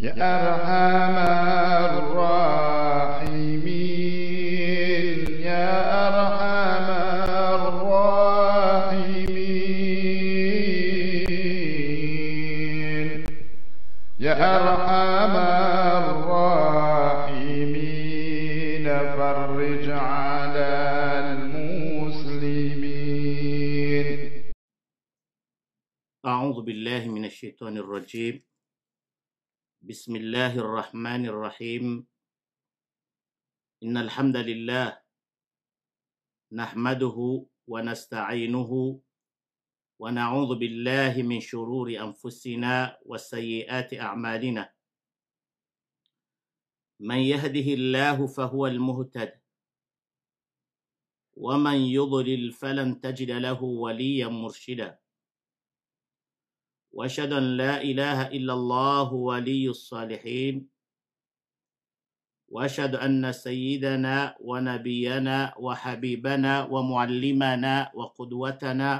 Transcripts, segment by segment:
يا أرحم الراحمين يا أرحم الراحمين يا أرحم الراحمين فرج على المسلمين أعوذ بالله من الشيطان الرجيم بسم الله الرحمن الرحيم إن الحمد لله نحمده ونستعينه ونعوذ بالله من شرور أنفسنا وسيئات أعمالنا من يهده الله فهو المهتد ومن يضلل فلن تجد له وليا مرشدا واشهد ان لا اله الا الله ولي الصالحين واشهد ان سيدنا ونبينا وحبيبنا ومعلمنا وقدوتنا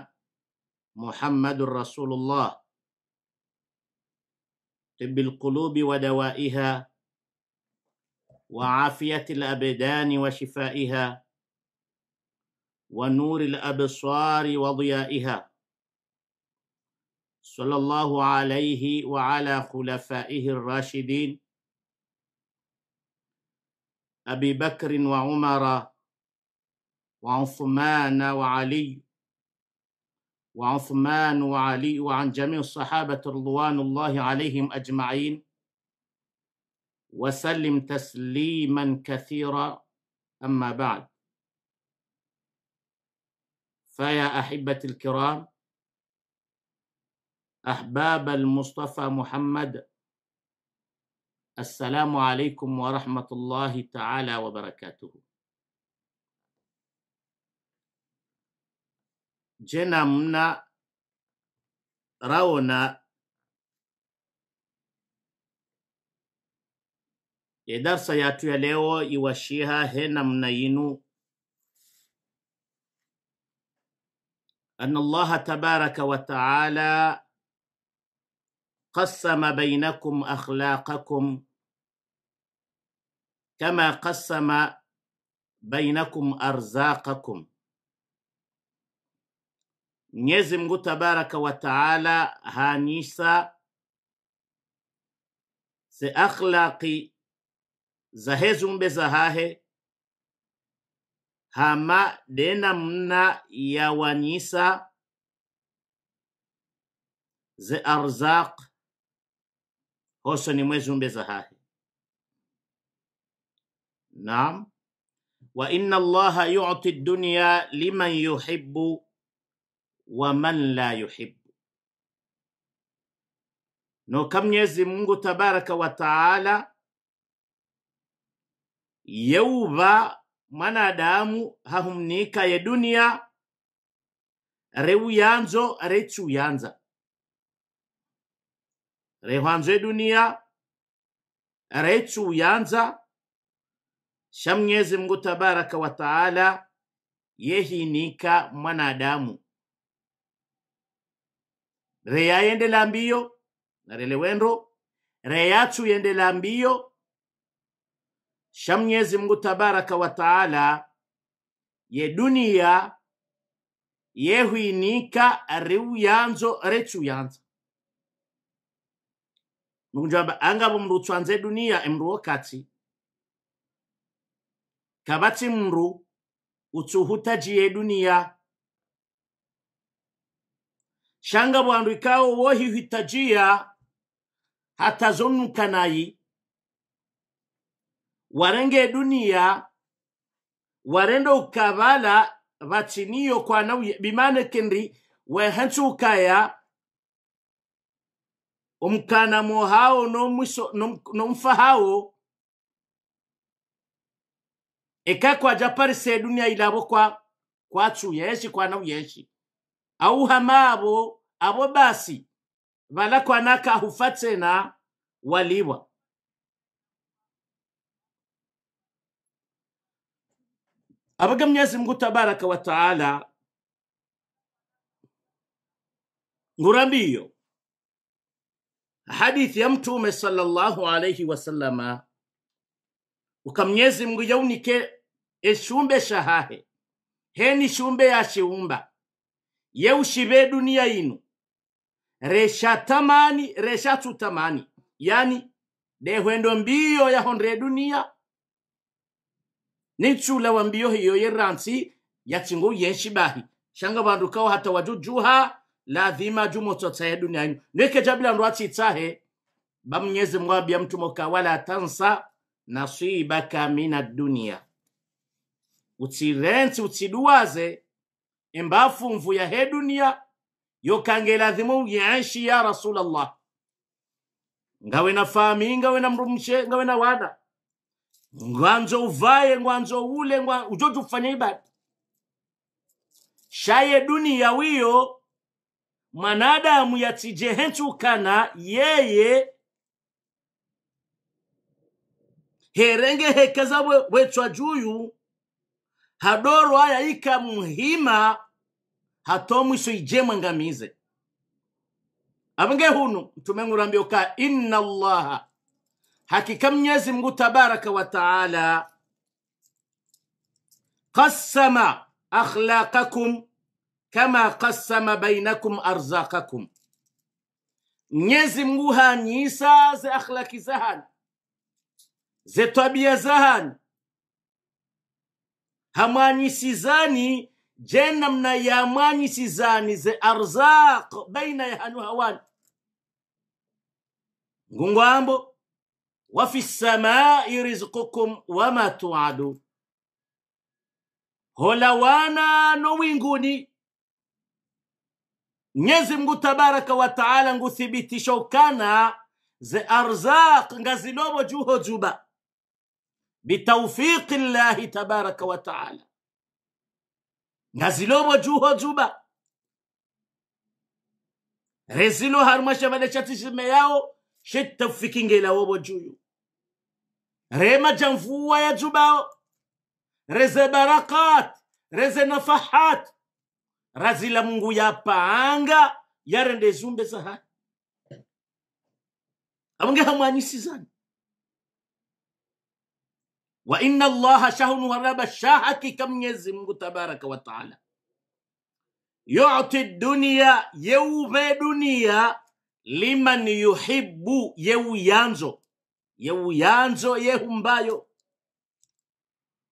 محمد رسول الله طب القلوب ودوائها وعافيه الابدان وشفائها ونور الابصار وضيائها صلى الله عليه وعلى خلفائه الراشدين أبي بكر وعمر وعثمان وعلي وعثمان وعلي وعن جميع الصحابة رضوان الله عليهم أجمعين وسلم تسليما كثيرا أما بعد فيا أحبة الكرام أحباب المصطفى محمد السلام عليكم ورحمة الله تعالى وبركاته جنا منا رونا darsa yatu يليو يوشيها هنا he ينو yinu أن الله تبارك وتعالى قسم بينكم اخلاقكم كما قسم بينكم ارزاقكم mwenyezi mungu tabaraka wa taala hanisa se akhlaqi zahe zumbe zahahe hama dena mna yawanyisa ze arzaq hoso mwezi umbe za hahe naam wa inna allaha yuti dunya liman yuhibbu wa man la yuhibbu noka mnyezi mungu tabaraka wa taala yeuva mwanadamu hahumnika ye dunia reuyanzo rechuyanza reho dunia rechu uyanza sha Mungu tabaraka wa taala yehinika mwanadamu reyayendela mbiyo narelewendo reyachuyendela mbiyo sha Mwenyezi Mungu tabaraka wa taala ye dunia yehuinika riuyanzo rechuyanza anga angabo mndu utswanze dunia emndu wokati kabatsi mndu utsuhutajiye dunia shanga bwandu ikawo wohihitajiya nayi warenge dunia warendo ukavala vatiniyo kwana bimane kendri wehentsu ukaya omukanamo hawo n'omufa hawo eka parisa edunia ilabo kwa kwachuya yeshi kwana uyeshi au hama abo abo basi vala kwanaka hufa tsena waliwa abaga mnyezi mungu tabaraka wa taala ngurambiyo hadithi ya mtume sallallahu alayhi wasallama ukamnyezi mnyezi mungu yaunike eshumbe shahahe heni shumbe ya ye ushibe dunia inu resha resha tutamani yani dehwendo ya honre dunia ni wa mbio hiyo yeransi yachingu yeshibahi shanga vandu kawa hata wajujuha lazima ya dunia yanyu neke jabila ndo atsitsahe bamnyezi mtu moka wala tansa nasibaka mina dunia utsirentsi utsiduwaze ya he dunia yokange lazima yaishi ya rasulallah ngawe na fami ngawe na mrumshe ngawe na wada ngwanzo uvaye ngwanzo ule ngwa, ujojufanya ibada shaye dunia wiyo mwanadamu yatsijehentukana yeye herenge hekeza wetswa juyu hadorwa ika muhima hatomwiso ije mwangamize avange hunu mtume inna allaha hakika mnyezi mngu tabaraka wa taala qassama akhlaqakum كما قسم بينكم أرزاقكم نيزموها نيسا زي أخلاك زهان زي طبيع زهان هماني سيزاني جنمنا يماني سيزاني زي أرزاق بين يهانو هوان نقول أمبو وفي السماء رزقكم وما توعدون هلا وانا نوينغوني mnyezi mngu tabaraka wataala nguthibitisha ukana ze arzaq ngazilobo juho juba bitaufiqi llahi tabaraka wataala ngazilobo juho juba rezilo haruma shavale chatishime yao shetaufikingela wobo juyu rema jamvuwa ya jubao reze barakat reze nafahat razila mungu yapanga yarenda ezumbe zahayi abo ngehamwanyisizana wa inna allaha shahun waraba shahakika mnyezi mungu tabaraka wa taala yuti dunia yeuve dunia liman yuhibu yeuyanzo yeuyanzo yehumbayo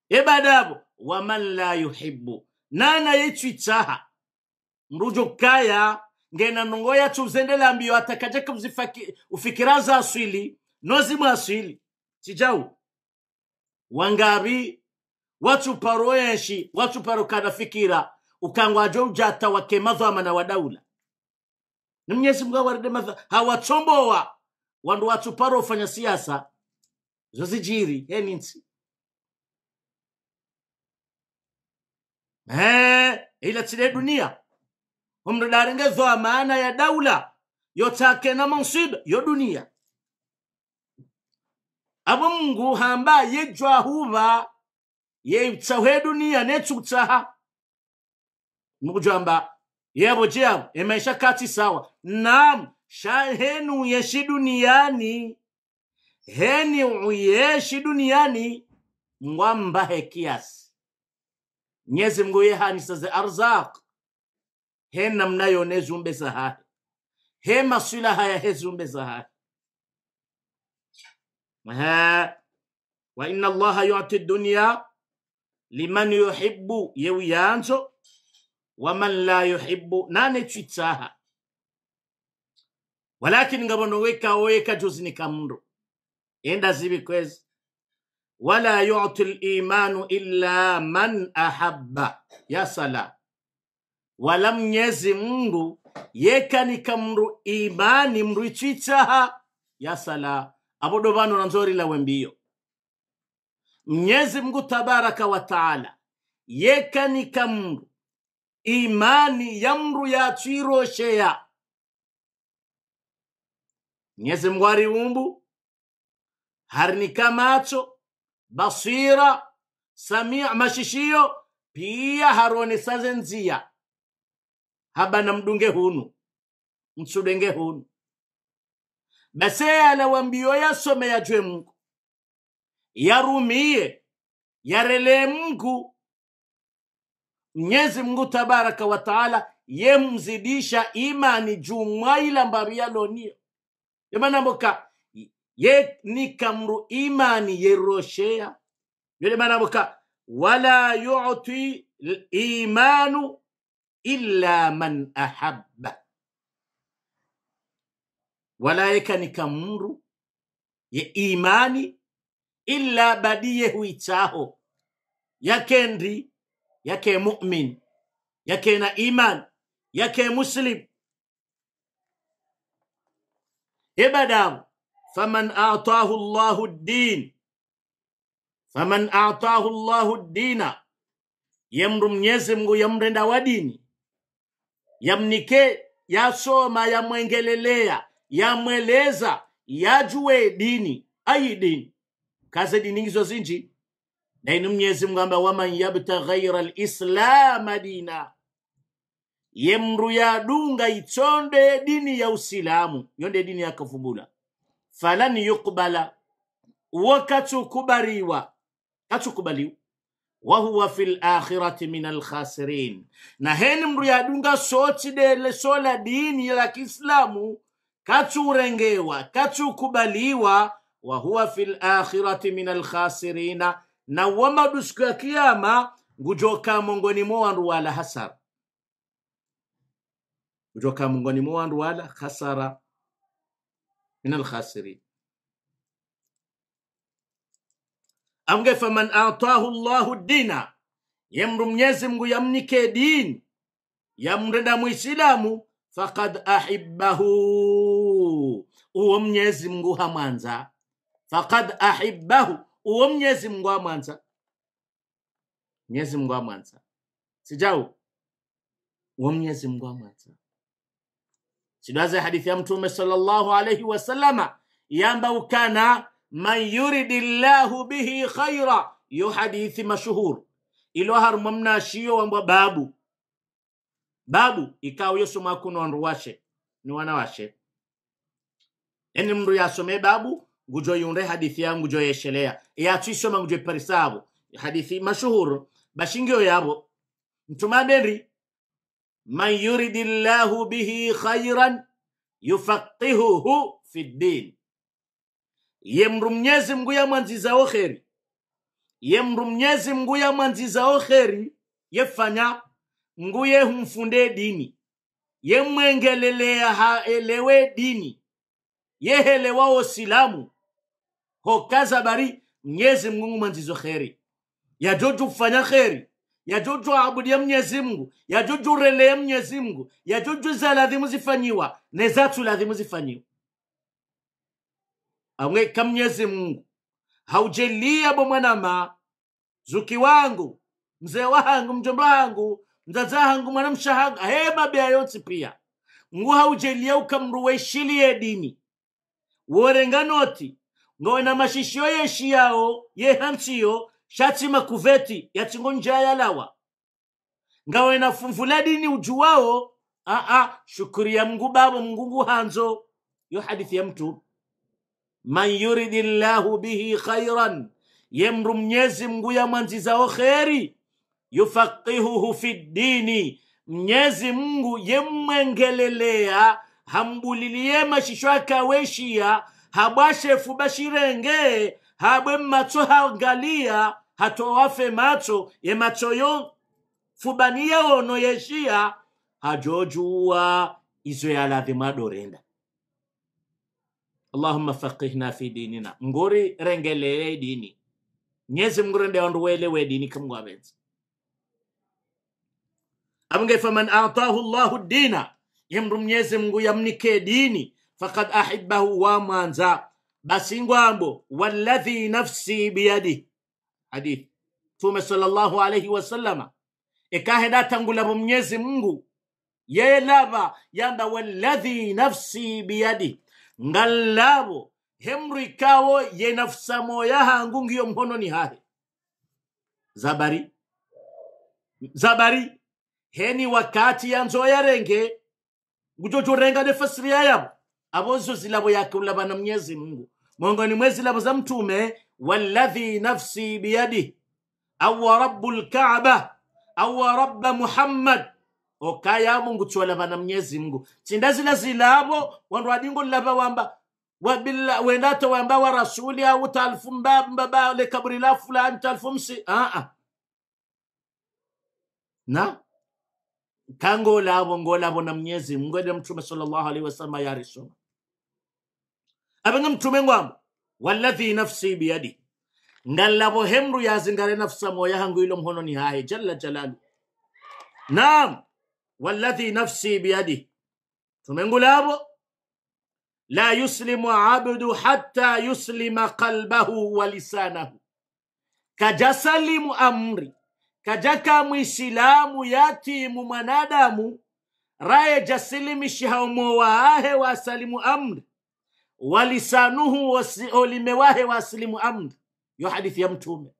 ebadabo waman la yuhibbu nana yechwichaha mrujo kaya ngena nongo yacu uzendelambiyo atakajaka ufikira za aswili nozimu aswili chijau wangabi wacuparo yenshi wacuparo kanafikira ukangwajo ujata wakemadhwama na wadaula ni mnyezi mga warede madha hawachombowa wandu paro ufanya siasa zozijiri heninsi ila tsile dunia homro darengezoa maana ya daula yotake na mansib yo dunia abo mungu hamba yejwahuva yeutsahwe dunia netsutsaha mukujamba yebo jeyabo emaisha kati sawa nam shahenu yeshi duniyani heni uyeshi duniani ngwamba hekiasi nyezi mnyezi mngu yehanisa arzaq he namna yone zumbe za hahe he masula haya he zumbe za hahe ha wa inna allaha yu'ti dunya liman yuhibbu yewi yanzo wa man la yuhibbu nane twitsaha walakini ngabono weka weka juzi ni kamundo enda zibi kwezi wala yu'ti al-imanu illa man ahabba ya salam wala mnyezi mungu yekanika mru imani mru ichichaha yasala abo dovano na nzori la wembiyo mnyezi mungu tabaraka wa taala yekanika mndu imani ya mru yachirosheya mnyezi mungu ari umbu harinika macho basira samia mashishiyo pia haronesaze nzia habana mdunge hunu msudenge hunu baseyala wambiyo yasome yajwe mungu yarumiye yarele mungu mnyezi mungu tabaraka wataala yemzidisha imani juu mwaila mbaru yaloniyo yomanamboka ye nikamru imani yeroshea yolemanaboka wala yuti imanu إلا من أحب ولا يكن كمرو يا إيماني إلا بديه ويتاهو يا كنري يا كمؤمن يا كنا إيمان يا كمسلم إبدا فمن أعطاه الله الدين فمن أعطاه الله الدين يمرم يزمو يمرن وديني yamnike yasoma yamwengeleleya yamweleza yajuwe dini ayi dini kaze dini ngizo zinji naino mnyezi mgamba waman yabta ghaira lislama dina ye mndu yadunga itsonde dini ya usilamu yonde dini yakavumbula falan yukbala wo katsukubariwa katsukubaliwa huwa fil akhirati min alkhasirin na heni mndu yadunga sochide sola dini la kiislamu katsurengewa wa wahuwa fil akhirati min alkhasirina na wamadu siku ya kiyama ngujoka mongoni mo wandu wala hasara ngujoka mongoni mo wandu wala hasara min alkhasirin amge faman atahu llahu dina yemru mnyezi mngu yamnike dini yamreda muisilamu fakad ahibahu uwo mnyezi mngu hamwanza fakad ahibahu uwo mnyezi mngu hamwanza mnyezi mngu hamwanza sijau uwo mnyezi mngu hamwanza sidwaze hadithi ya mtume sallallahu alaihi wasallama yamba ukana man yuridi llahu bihi khaira iyo hadithi mashuhur ilo harumwa shio wambwa babu babu ikawo yoso mwakuno wandu washe ni wana washe yani mndu yasome babu gujo yunre hadithi ya ngujo yeshelea yatwisoma ngujo parisabo hadithi mashuhuru bashingio yabo beri man yuridi llahu bihi khairan yufaqihuhu fi ye mndu mnyezi mngu yamwanzizawo kheri ye mndu mnyezi mngu yamwanzizawo kheri yefanya mngu yehumfunde dini yemwengeleleya haelewe dini yehelewawo silamu hokaza bari mnyezi mngu mwanzizo kheri yajoju fanya kheri yajoju abudia mnyezi mngu yajoju relea mnyezi mngu yajoju zaladhimu zifanyiwa nezatu lathimu zifanyiwa aweka mnyezi Mungu haujelia bomwanama zuki wangu mzee wangu mjomba wangu mzaza wangu mwanamsha hangu hebabea yoti pia ngu haujelia ye dini worenganoti ngowena mashishiyo yeshiyawo yehansiyo shatima kuveti yatsingo njia yalawa ngawena fumvula dini ujuwao aa shukuri ya mungu babo mungu hanzo yo hadithi ya mtu man yuridi llahu bihi khairan yemru mnyezi mngu yamwanzizao kheri yufaqihuhu fi ddini mnyezi mngu yemwengelelea hambulilie mashisho akaweshiya habwashefu bashirenge habwe mmatso hangalia hatowafe matso ye matso yo fubaniye ono yeshia hajojuwa izo yalave madorenda allahumma faqihna fi dinina nguri rengelele dini nyezi mnguri nde wandu wele we dini kamgwabenzi amnge faman atahu llahu dina yemru mnyezi mngu yamnike dini fakad ahibahu wa mwanza basi ngwambo walladhi nafsi biyadi hadith mtume sallallahu alayhi wasallama ikaheda tangulabo mnyezi mngu yelaba yanda walladhi nafsi biyadi ngalabo hemri kawo ye nafsamoya ha ngungiyom ni hahe zabari zabari heni wakati ya de fasri ya yabo abozo zilabo yakeulabana mnyezi mungu ni mwezi labo za mtume walladhi nafsi biyadi awa rabu lkaaba awa raba muhammad okaya mungu tswalabana mnyezi mngu tsinda zila zilabo wandu wadingo lilava wamba wabila wendata wamba wa rasuli au talfu mba mba mbaba le kaburi la fulani talfu msi a a na kango labo ngolabo na mnyezi mngu ede mtume sallallahu alaihi wasallam yarisoma abenga mtume ngwamba walladhi nafsi biyadi ngallabo hemru ya zingare nafsa moya hangu ilo mhono ni hahe jalla jalalu naam walladhi nafsi biyadi, tumengula hapo. La yuslimu abdu hatta yuslima qalbahu wa lisanahu, kajasalimu amri kajaka mwisilamu yatimu mwanadamu raye jasilimishi haumo wasalimu amri walisanuhu olimewahe wasilimu amri yo hadithi ya mtume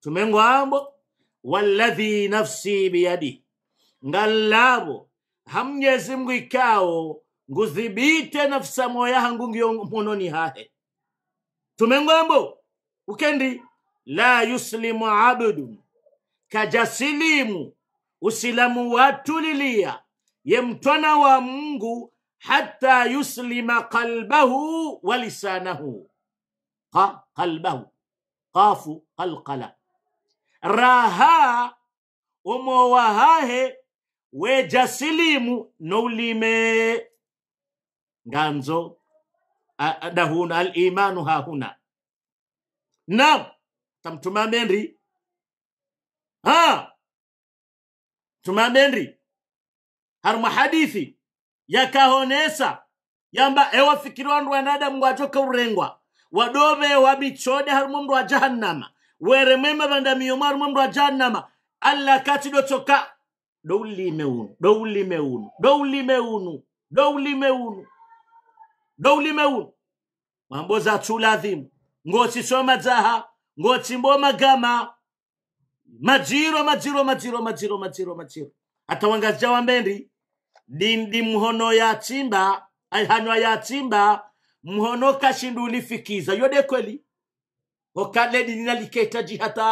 tumengo ambo walladhi nafsi biyadihi ngalabo hamnyezi mngu ikao ngudhibite nafsa moya hangu ngiyo mononi hahe tumengwambo ukendi la yuslimu abdu kajasilimu usilamu lilia ye mtwana wa mungu hata yuslima qalbahu wa lisanahu Ka, qalbahu qafu qalqala raha hahe weja silimu noulime nganzo dahuna alimanu hahuna nam tamtumamenri ha tumamenri harma hadithi yakahonesa yamba ewafikiri wandu wanadamu wachoka urengwa wadove wabichode har mndu wa jahannama weremwema vandamiyomo harimo mndu wa jahannama allah katidochoka ɗow limeunu ɗow limeunu ɗow limeunu ɗow limeunu ɗow limeunu mambo tsuladhimu ngosisoma dzaha ngotsimbo magama madziro madziro madziro madziro madziro madziro dindi mhono ya tsimba ayhanwa ya tsimba mhono kashindu yode kweli okale dininaliketaji hata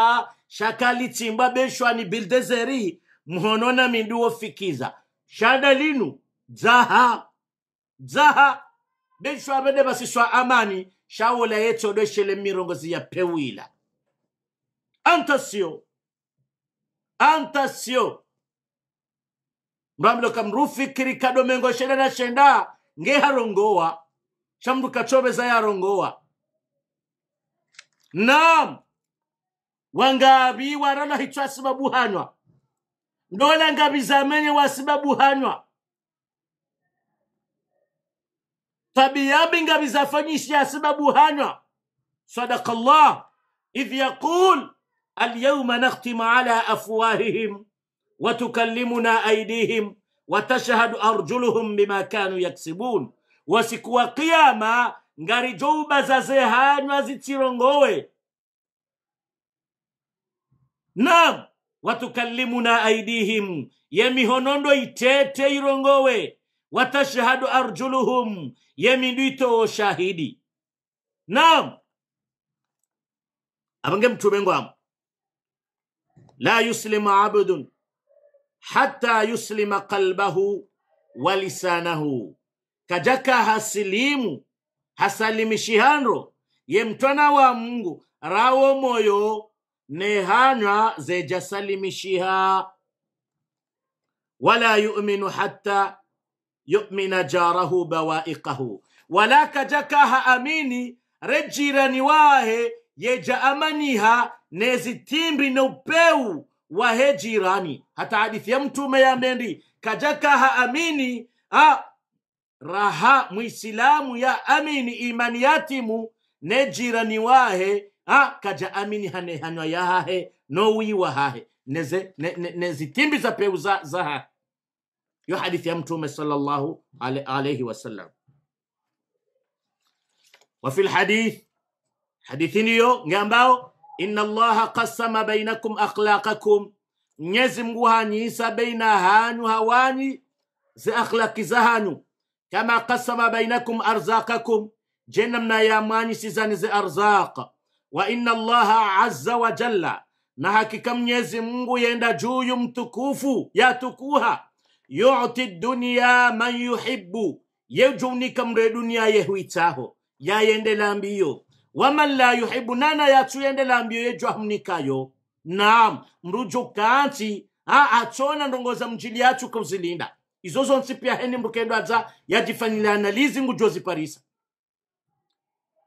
shakali tsimbwa beshwani bildezeri mhonona minduwo fikiza shada linu dzaha dzaha benswa bene basiswa amani shawola yetsodoshele mirongozi ya pewila antasio antasio mbamloka mrufikiri kadomengo shenda na shenda ngeharongowa shamndu kachobeza yarongowa nam wangabi warana hitwasi babuhanywa Ndola ndolanga wa wasibabu hanywa tabiyabi fanyishi ya sababu hanywa sadaka llah idh Al-yawma nakhtima ala afwahihim watukallimuna aidihim Watashahadu arjuluhum bima kanu yaksibun wasiku wa kiyama. ngari jouba zazehanywa zitsirongowe nam watukallimuna aidihim ye mihonondo itete irongowe watashhadu arjuluhum ye mindu shahidi naam abange mtume la yuslima abdun hatta yuslima qalbahu wa lisanahu kajaka hasilimu hasalimishi ye mtwana wa mungu rawo moyo nehanywa zejasalimishiha wala yuminu hatta yumina jarahu bawaikahu wala kajaka amini rejirani wahe yeja amaniha nezitimbi neupeu wahe jirani hata hadithi ya mtume yamendi kajakaha amini ha, raha muisilamu ya amini imani yatimu ne jirani wahe akaja aminihanehanywa yahahe nowiwa hahe neze ne, ne peu zahahe yo hadithi ya mtume sallallahu alayhi wasallam wafi lhadith hadithi niyo ngambao inna allah qasama bainakum akhlaqakum nyezi mungu hanyisa baina hanu hawani ze akhlaqi za hanu kama qasama bainakum arzaqakum je namna sizani ze arzaqa wa inna allaha azza wa jalla, na hakika mnyezi Mungu yenda juyu mtukufu yatukuha yuti dunia man yuhibbu yeujunika mre dunia yehuitaho yayendela mbiyo waman la yuhibbu nana yatuyendela mbiyo yejwahamnikayo naam mrujukanti a atsona ndongoza mjili yatu kuzilinda izo heni mrukendo adza analizi ngujoziparisa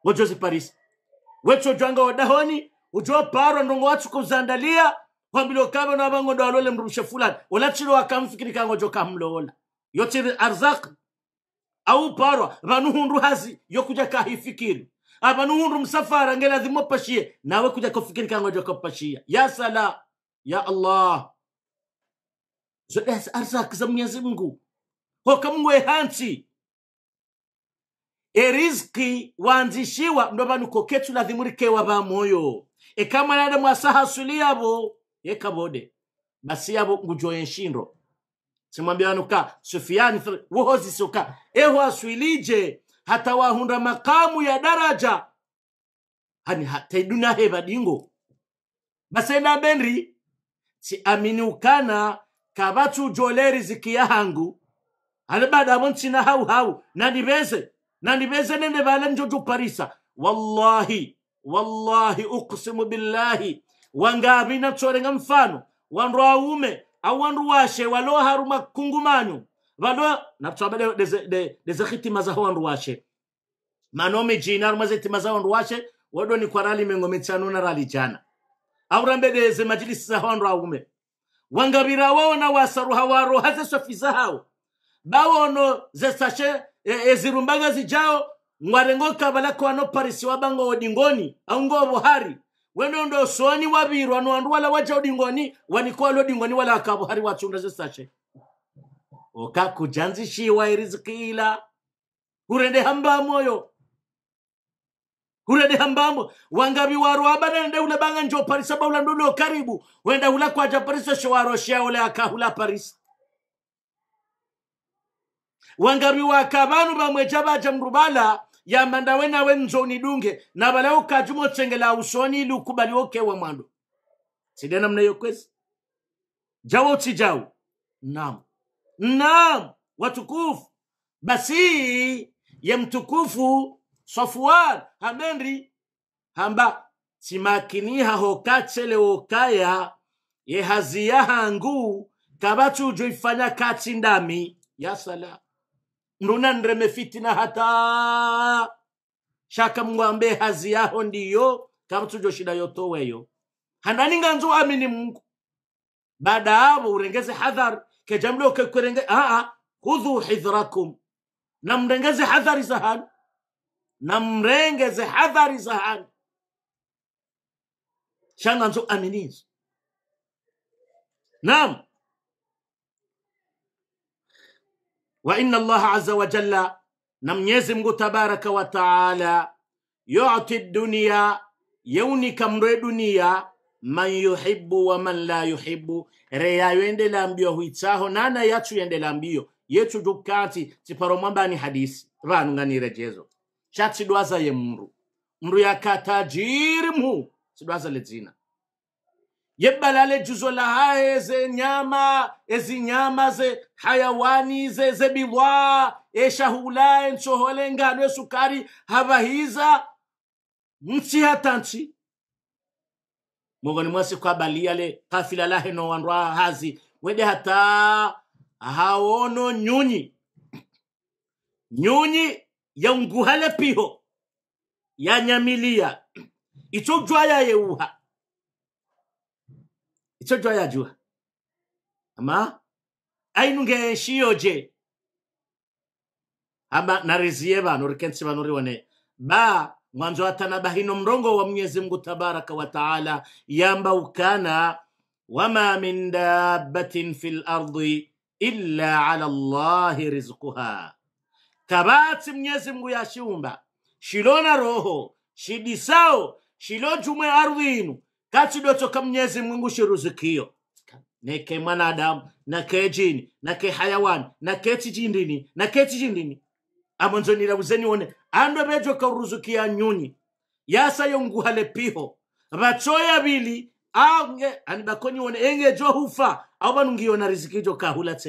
ngojoziparisa wetsojwanga wadahoni ujwa parwa ndongo wathu kuzandalia wambile okava na vangondo alole mrumshe fulani chilo ulachile wakamfikirikango jokamloola yote arzak au parwa vanu hundu hazi yokuja hifikiri avanu hundu msafara ngelazima opashie nawe kuja joka jokopashia ya sala ya allah zodasi arzak za mwenyezi mungu hoka mungu ehansi eriziki wanzishiwa ndo vanuko ketsu lathimurikewa vamoyo ekamalale mwasahasuli yavo yekavode basi yavo ngujoye nshindo simwambia vanuka sufiani wuhozisuka eho aswilije hata wahunda makamu ya daraja hani hateduna hevadingo basena benri si ukana ujole riziki aminiukana kavatsujoleriziki yahangu alibadavo ntsina hauhau naniveze nandimezene ne vala njojo parisa wallahi wallahi uksimu billahi wangavi nga mfano wandu aume au wandu washe walo haruma kungumanyu valo napsabele dezekhitima de, de mazaho wandu washe manome jina haruma zetima zaho wandu washe wado ni kwa rali mengo mitsano na rali jana aurambedeze majilisi zaho wandu aume wangavira wao na wasaruha waro hazesofi zahawo bawono zesashe ezirumbanga e, ezira embaga zijao ngwarengoka balako parisi wabango odingoni au ngo aungo obuhari wenondo osoni wabirwa andu wala waja odingoni wanikuwa lo dingoni wala akabuhari wachunda zisache oka zesashe okakujanzishiwa iriziki ila kurende hamba moyo kurende hurede hambambo wangavi waro abananende ule banga njo parisa baula ndo karibu wenda hula kwa parisa showaro shia ule akahula parisa wangaruiwaka avanu vamwecha vacha mrubala yamba we nawe nzoni dunge na valao kachuma otsengela usoni ili ukubaliwokewa mwando side mna iyo kwezi jawo utsijawu nam nam watukufu basi ye mtukufu safwan hambenri hamba simakini hokachele wokaya ye haziya hangu kavachujo ifanya kachi ndami yasala nreme fitina hata shaka ambe hazi yaho ndiyo tujo shida yotoweyo handani nganzu amini mungu baada yavo urengeze hadhari kejamloke kurenge aa ah, ah. hudhu hidhrakum na mrengeze hadhari zahani na mrengeze hadhari hanu shanganzu aminizo nam wa inna Allah azza wa jalla na mnyezi Mungu tabaraka wa taala yuti dunia yeunika kamre dunia man yuhibbu wa man la yuhibbu la mbio huitsaho nana yachu yende mbio yetu tiparo tsiparo ni hadisi rejezo ng'anirejezo dwaza ye mru mru yakata jiri sidwaza lezina yebalale juzo ejuzo laha ezenyama ezinyama ze hayawani ze zebilwa eshahula ensohole engano esukari havahiza nchi hata nchi mongoni mwasi kwabaliyale kafila lahe wandwa hazi wede hata haono nyunyi nyunyi yaunguhale piho yanyamilia ichojwaya yeuha icyo jwa yajuha ama ainunge shiyoje ama nareziye bantu reke nsibanurione ba mwanzo atana bahino mrongo wa mwenyezi mungu tabaraka wa taala yamba ukana wama min dabbatin fi lardi illa ala llahi rizkuha kabatsi mwenyezi mungu yashiumba shilona roho shidisao shilo jumwe ardhi inu kati iliyotoka Mwenyezi Mungu shiruzikio neke mwanadamu nake jini nake hayawani naketi jindini naketi jindini amonzonilauze nione ando bejo kauruzukia nyunyi yasayo nguhale piho vachoya vili ange ani bakonione enge jo hufa au vanungiona riziki jo kahula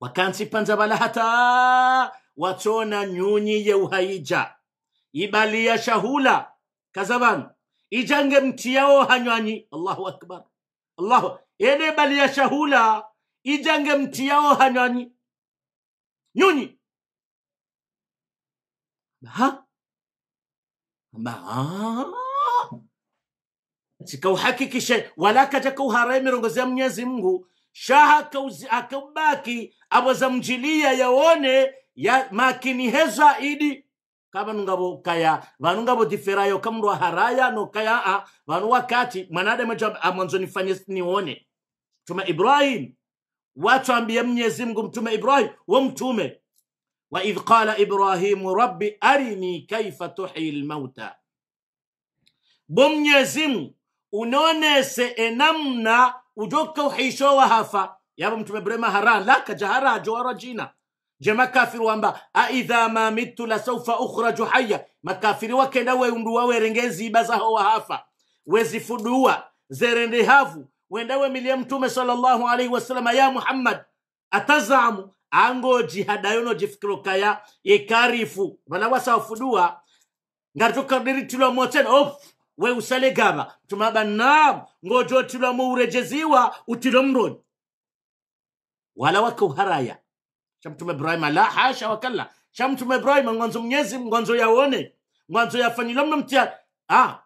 wakansi panza vala hata wachona nyunyi yeuhaija ya shahula ijange mti yao hanywanyi allahu akbar allahu bali ya shahula ijange mti yao hanywanyi nyunyi ha ma sikauhakikishe wala kajakauhara mirongozea mnyezi mungu shaha akaubaki mjilia yaone ya makini heza idi kavanungavo kaya vanungavo tiferayo kamundu waharaya nokaya a vanu wakati mwanadamu etu amwanzoni fanye nione mtume ibrahim watwambie mnyezi mngu mtume ibrahim wo mtume waidh qala ibrahimu rabbi arini kaifa tuhi lmauta bo mnyezimu unonese enamna ujoka uhisho hafa yavo mtume ibrahim hara lakaja harajo warajina je makafiri wamba aidha ma mitu la saufa ukhraju haya makafiri wakenda weunduwa werengeziba zaho wahafa wezifuduwa zerendehavu we milia mtume sallallahu alaihi wasallam ya muhammad atazamu ango jihada yono jihadayono jifikirokaya yekarifu valawasawafuduwa ngaritokariritilwa moten of we usale gaba tumaba ngojo ngojotilwa mu urejeziwa utilomron wala wako haraya cha mtume ibrahima la hasha wakalla cha mtume ibrahima ngwanzo mnyezi ngwanzo yaone ngwanzo yafanyilomno mtia ah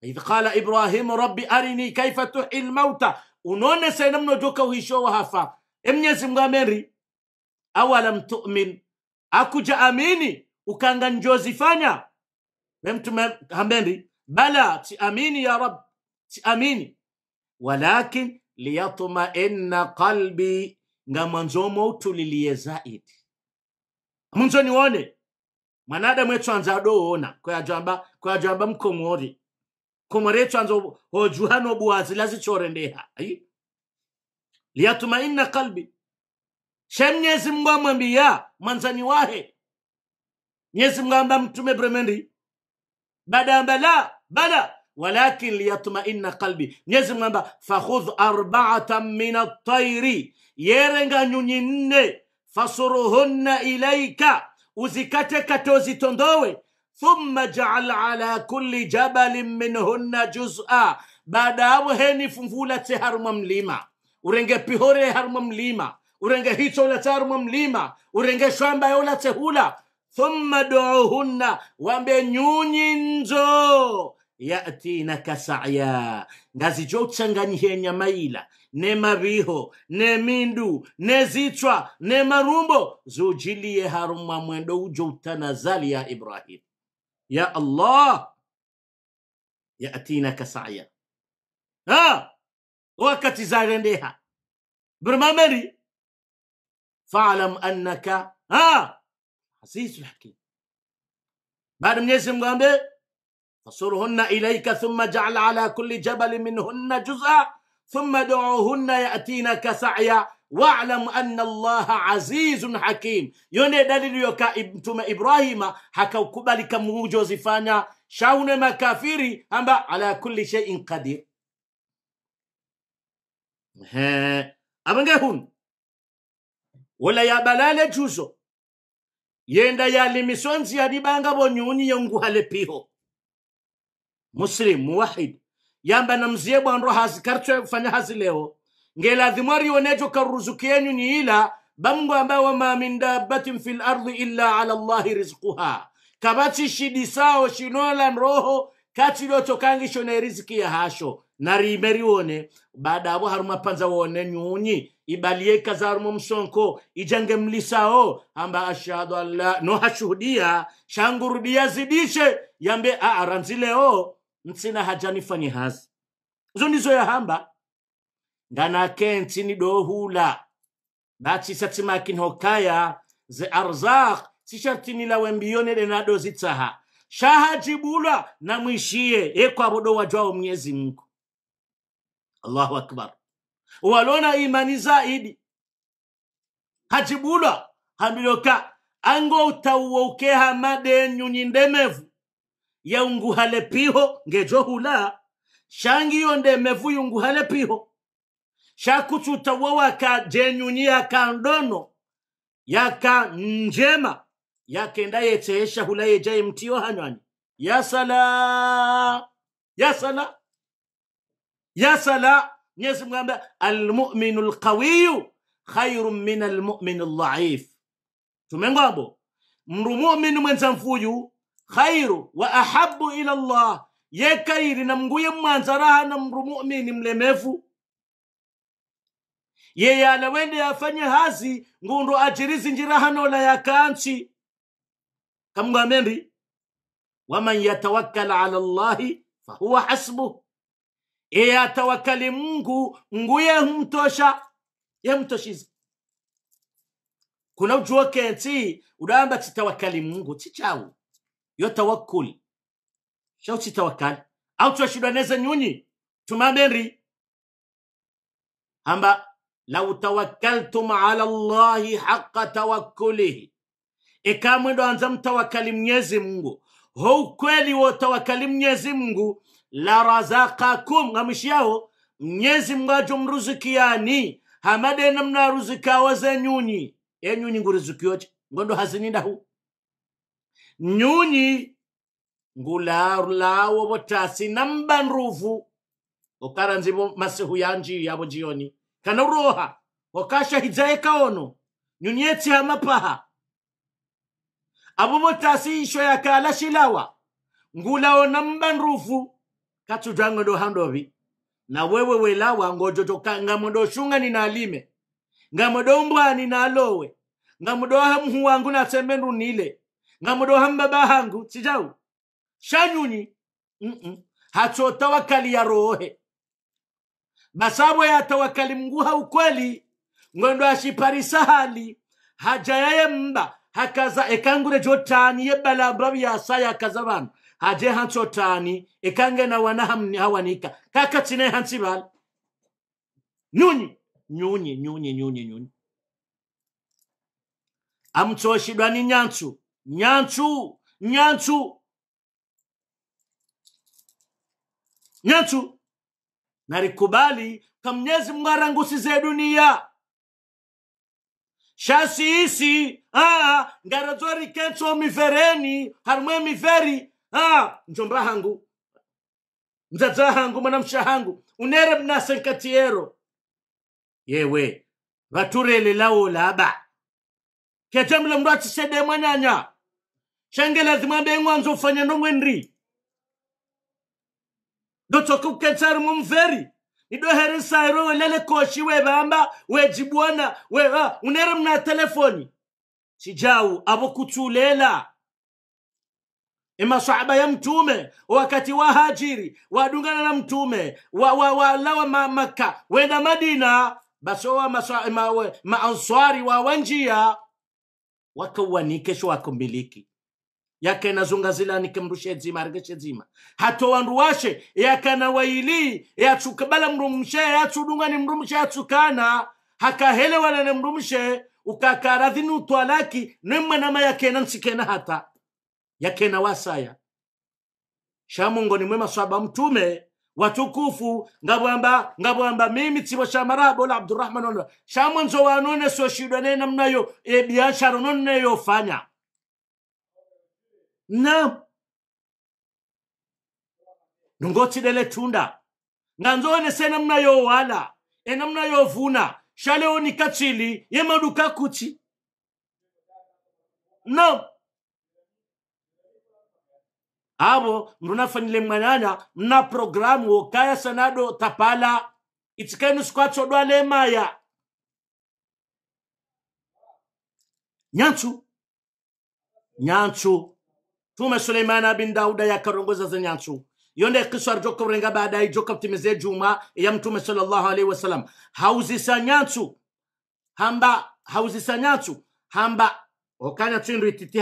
idh qala ibrahimu rabbi arini kaifa tuhi lmauta unone senamno joka uhisho wahafa emnyezi mgameri awalam tumin akuja amini ukanga njozifanya wemtume hamberi bala tiamini ya rab tiamini walakin liyatmaina qalbi nga mwanzomo utulilie zaidi munzo nione mwanadamu etwanza adoona kwajamba kwajamba mkomori komori etwanza hojuhana obuwazi lazichore ndeha liyatumainna kalbi she mnyezi mungu amwambia mwanzani wahe mnyezi mungu amba mtume bremendi badamba la bala walakin liyatumainna kalbi mnyezi mwamba amba fakhudh arba'atan min at yerenga nyunyi nne fasuruhunna ilaika uzikate kate uzitondowe thumma jaal ala kulli jabalin minhunna juz'a baada yavo heni fungula harumwa mlima urenge pihore harumwa mlima urenge hicho ulatse harumwa mlima urenge shwamba yo ulatse hula thumma duuhunna wambe nyunyi nzo yatinaka saya ngazijo uchanganyihenya maila nemaviho nemindu nezichwa nemarumbo zujilie haruma mwendo ujo utanazali ya ibrahim ya allah yatinaka saya ha wakati zarendeha برمامري فاعلم انك ها آه. عزيز الحكيم بعد من يسم قام فصرهن اليك ثم جعل على كل جبل منهن جزءا ثم دعوهن يأتينك سعيا واعlam anna allaha azizun hakim yo ndiye dalili yoka mtume ibrahima hakaukubalika muujo uzifanya shaune makafiri amba ala kulli sheiin qadir abange hun wala yabalale juzo yenda yalimisonzi yadibanga bonyuni yonguhale piho muslim muwahid yamba na mzie bwanro hazi kartwe fanya hazi leo ngela dhimari yonejo karuzuki yenyu ni ila bamngu ambaye wama min dabbatin fil ardi illa ala allah rizquha kabachi sao shinola nroho kachilotokangi shone riziki ya hasho na rimeri narimeriwone baada abo haruma panza wone nyunyi ibalie kazarumo msonko ijange mlisao amba ashhadu alla no nohashuhudia shangurudia zidishe yambe aranzi leo ntsina hajanifanye hazi zonizo yahamba nganake ntsini dohula batsisa tsimakin hokaya ze arzak sishartinila mbiyonele nado zitsaha shahajibula namwishiye ekwabo dowajwao mnyezi mungu allahu akbar walona imani zaidi hajibulwa hambiloka ango utauwoukeha madenyu nyindemevu yeunguhale piho ngejohula shangiyo ndemevu yunguhale piho shakuchuta wowaka jenyunyi yaka ndono yaka njema yakenda yetseesha hula yejaye mtiyo hanywani yasala yasala yasala sala mungu almuminu lkawiyu khairun min almumini ldhaif tumengwabo mndu mumini mwenza mfuyu khairu wa ahabu ila llah ye kairi na mnguye mwanza raha na mru mu'mini mlemevu yeye alawende afanye hazi ngundu ajirizi njirahanola yakanchi kamgamembi waman yatawakkal ala llahi fahuwa hasbuh yeye atawakali mungu nguye humtosha yemtoshiza kuna ujua kenti udamba titawakali mungu chichawu yo tawakkul shauci tawakkal awto neza ñuñi tumaɓenri hamba law tawakkaltum ala llahi haqa tawakulihi e kamwiɗo anza mtawakali mnyezi mungu houkweli kweli wo tawakali mnyezi mungu la razakakum ngamishiyaho mnyezi mungu ajo mruzikiani hamade namna ruzikawa zenyunyi enyunyi ngurizikiyoje ngondo hu nyunyi ngulawo botasi namba nruvu okara nzibo masihu yanji yabo jioni kana uroha wakasha hijae kaono nyunyetsi hamapaha abo botasi isho yakala shilawa ngulawo namba nruvu katsujango ndo handovi na wewe welawa ngojotoka ngamodo shunga ninaalime ngamodo umbwani naalowe ngamodo ahamuhu wangu natsembe ndunile ngamurohamba bahangu sijau shanyuni mm -mm. hacho tawakali hatsotawakali yarohe basabo tawakali mnguha ukweli ngondo ashiparisa hali haja yaye mba hakaza ekangure jotani yebala brabi ya saya kaza bana haje hanso tani ekange na wana hamni hawanika kaka chine hansi bal nyunyi nyunyi nyunyi nyunyi nyunyi amtsoshidwa ni nyantsu Nyanchu, Nyanchu, Nyanchu. Nalikubali ka Mwenyezi Mungu arangusize dunia shasiisi aa ngaradzori kenso mivereni harimwe miveri aa njomba hangu mdzadza hangu mwanamsha hangu unere mna nkatiyero yewe vaturelelawo laba kete mle mndu nyanya change lazima be ngwanzo ufanya ndongwendri dotoka uketsari mumveri idohere sairo welele koshi webamba wejibwana weha ah, unere mna telefoni sijau abo kutulela masahaba ya mtume wakati wa hajiri wadungana na mtume walawa wa, wa, maka wenda madina basi wa maanswari ma, wa wanjia wakawanike shwakumbiliki yakena zungazilani kimrushedzima arigechedzima hato wandu washe yakana waili yatsukabala mrumshe yatsudungani mrumshe yatsukana hakahelewalane mrumshe ukakaradhini utwalaki nemwenama yakena nsikena hata yakena wasaya shamungoni mwema swaba mtume watukufu ngabwamba ngabwamba mimi tsibo shamarabo la abdurrahman shamwanzo wanone soshidwa nena mnayo e biashara yofanya Nungoti dele tunda nganzo onese namna yowala enamna yovuna shaleoni katsili yemaduka kutsi no mruna fanile manana, mna programu wokaya sanado tapala itsikani sikwatsodoale maya nyanchu nyantsu tume suleimana bin dauda yakarongoza za nyansu yonde kiswar joko renga baadaye joko timeze juma ya mtume sallallahu alaihi wasallam hauzisa nyansu hamba hauzisa nyansu hamba okanya tsindu ititi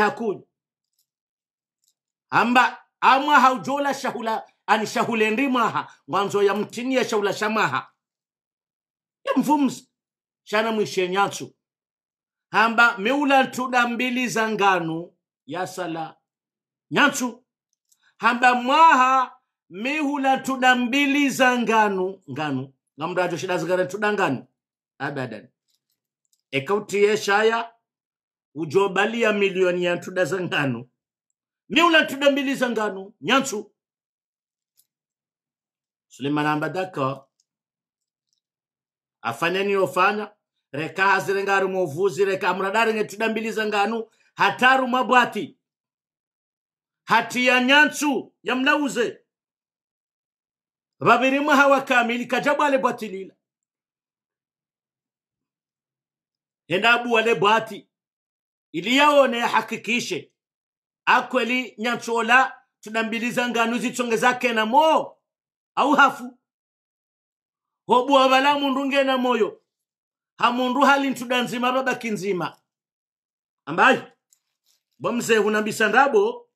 hamba amwa haujola shahula ani shahule ndi mwaha mwanzo ya ya shahula shamaha ya mvumzi shana mwishe nyansu hamba meula tuda mbili za ngano ya sala nyantsu hamba mwaha mihula tuda mbili za nganu nganu ngamndu acho shida zikare tuda nganu adadani ekautiye shaya ujobalia milioni ya tuda za nganu mihula tuda mbili za nganu nyantsu suleiman ambadaka afanya niyofanya rekaha zirengarumovuzi reka mradari ngetuda mbili za nganu hataru mabwati hati ya nyansu yamlauze hawa kamili kajabu alebwatilila endabu alebwati yaone hakikishe akweli ola tudambiliza nganu zitsonge na mo au hafu hobuwa bala mundu ngena moyo hamundu hali ntuda nzima babaki nzima ambayo bwamzehunambisa ndabo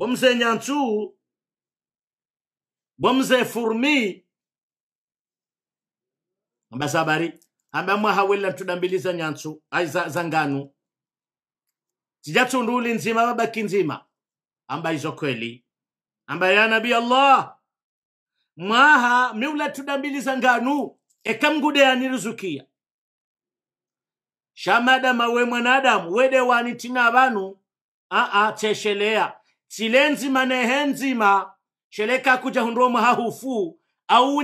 Bomze Nyantou, bomze sabari amba ambamwe hawela tudambiliza nyantsu ai za, za nganu tijatsunduli nzima babaki nzima amba izo kweli amba ya nabi allah mwaha miula tudambiliza nganu ekamgude aniruzukia shamadama we mwanadamu wede tina abanu aa teshelea sile nzima nehe nzima sheleka kuja hundromu hahufu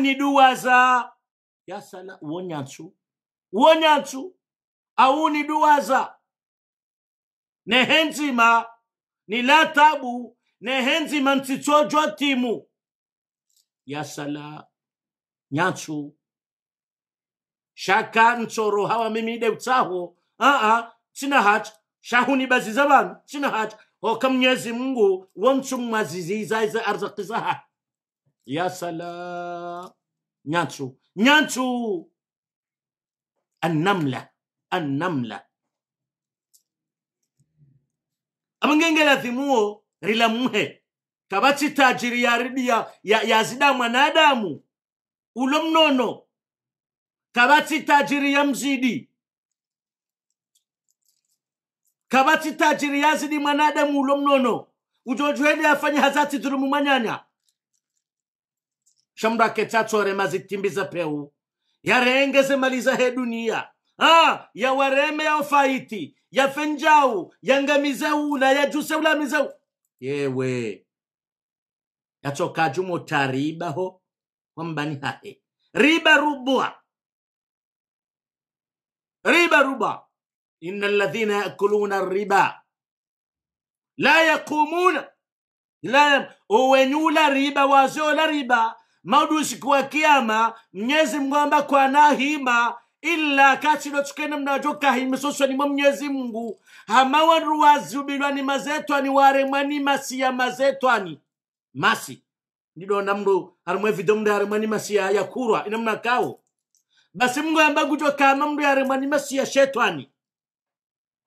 ni dua za yasala uonyatsu uonyatsu ni dua za nehe nzima ni latabu nehe nzima ntsitsojwa timu yasala nyatsu shaka ntsoro hawa mimide utsaho aa uh -uh, sina hacha shahuni bazi za sina hacha Oka oh, mnyezi Mungu wonsu arzakizaha ya salam nyansu nyansu annamla annamla amangengela thimuo rila muhe kabatsi tajiri yaridi ya, ya, yazida mwanadamu ulo mnono kabatsi tajiri ya mzidi kabati tajiri yazidi mwanadamu ulo mnono ujojuhele afanye hazati dhulumu manyanya shamrake tatsore mazitimbiza peu yarenge maliza he dunia ah, yawareme yaofaiti yafenjau yangamizeu na ulamizeu yewe yatsokajumo ho wambani hae riba rubwa riba rubwa innal ladhina yakuluna riba la yaqumuna la uwenyula riba wazola riba maudu usiku wa kiyama mnyezi mngwamba kwanahima illa kachilo chukene mnajokahimisoswa ni mwa mnyezi mngu hamawaru wazubilwani mazetwani waremwani masi ya mazetwani masi ndido namndu arimwe vido mndu arimwani masi ya yakurwa inamnakawo basi mngu amba kama mndu arimwani masi ya shetwani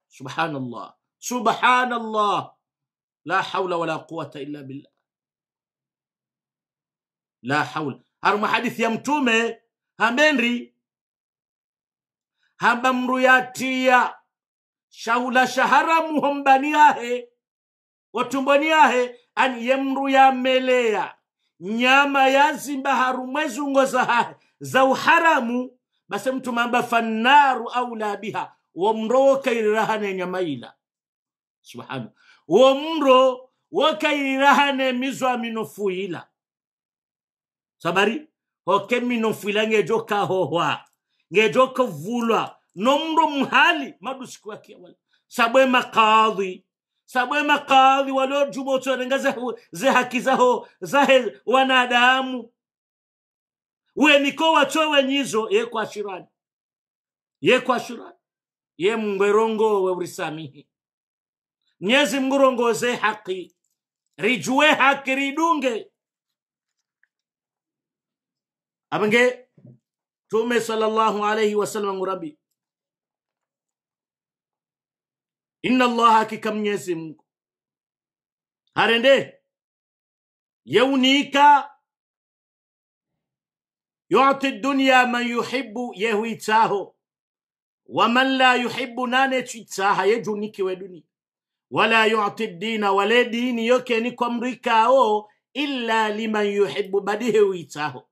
subhanallah subhanallah la haula wala quwata illa billah la haula hari hadithi ya mtume hamenri habamruyatiya shahula shaharamu hombaniyahe watumboniyahe ani yemru yameleya nyama yazimba harumwezungo za uharamu basi mtu fannaru aula biha womro wokayirirakhana ila subhana womro wokayirirakhana emizwa ila sabari hoke ila ngejo kahohwa ngejo kovulwa nomro muhali madusiku yake wala sabwe makadhi sabwe makadhi waliojumotsonenga zehaki zaho zahe wanadamu weniko wacho wenyizo yekwashirani yekwashirani ye mungu erongowe mnyezi haki rijue haki ridunge abenge tume sallallahu alayhi wasallam ngurabi inna allah hakika mnyezi mgu harende yeunika yuti dunya man yuhibu yehuitaho waman la yuhibbu nane chitsaha yejunikiwe duni wala yuti dina wale dini yoke ni o illa liman yuhibbu badihe witsaho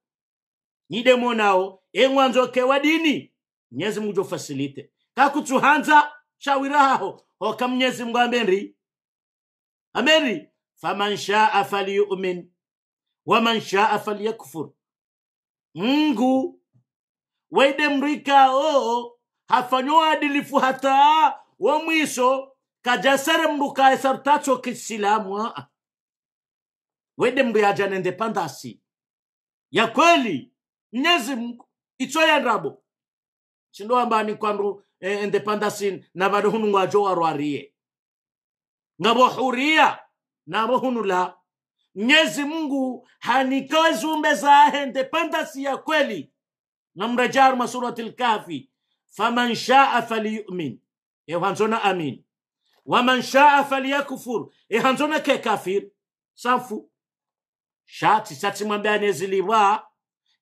nidemonao eng'wanzoke wa dini mnyezi mungu jofasilite shawira shawirahaho hoka mnyezi mungu ambenri ameri faman shaa falyumin waman shaa falyakfur mungu weide mrikao hafanyo adilifu hata wa mwiso kajasere mndu kaesar kisilamu wede mndu yaja na ya kweli mnyezi mngu itso chindoambani kwandu eh, independasi na vado hunu ngwajo warwarie ngabo huria mnyezi mungu hanikawe zumbe zahe independasi ya kweli na mrajaru faman shaa falyumin e hanzona amin waman shaa falyakfur e hanzona ke kafir sanfu shati sati mwambe anezilibwa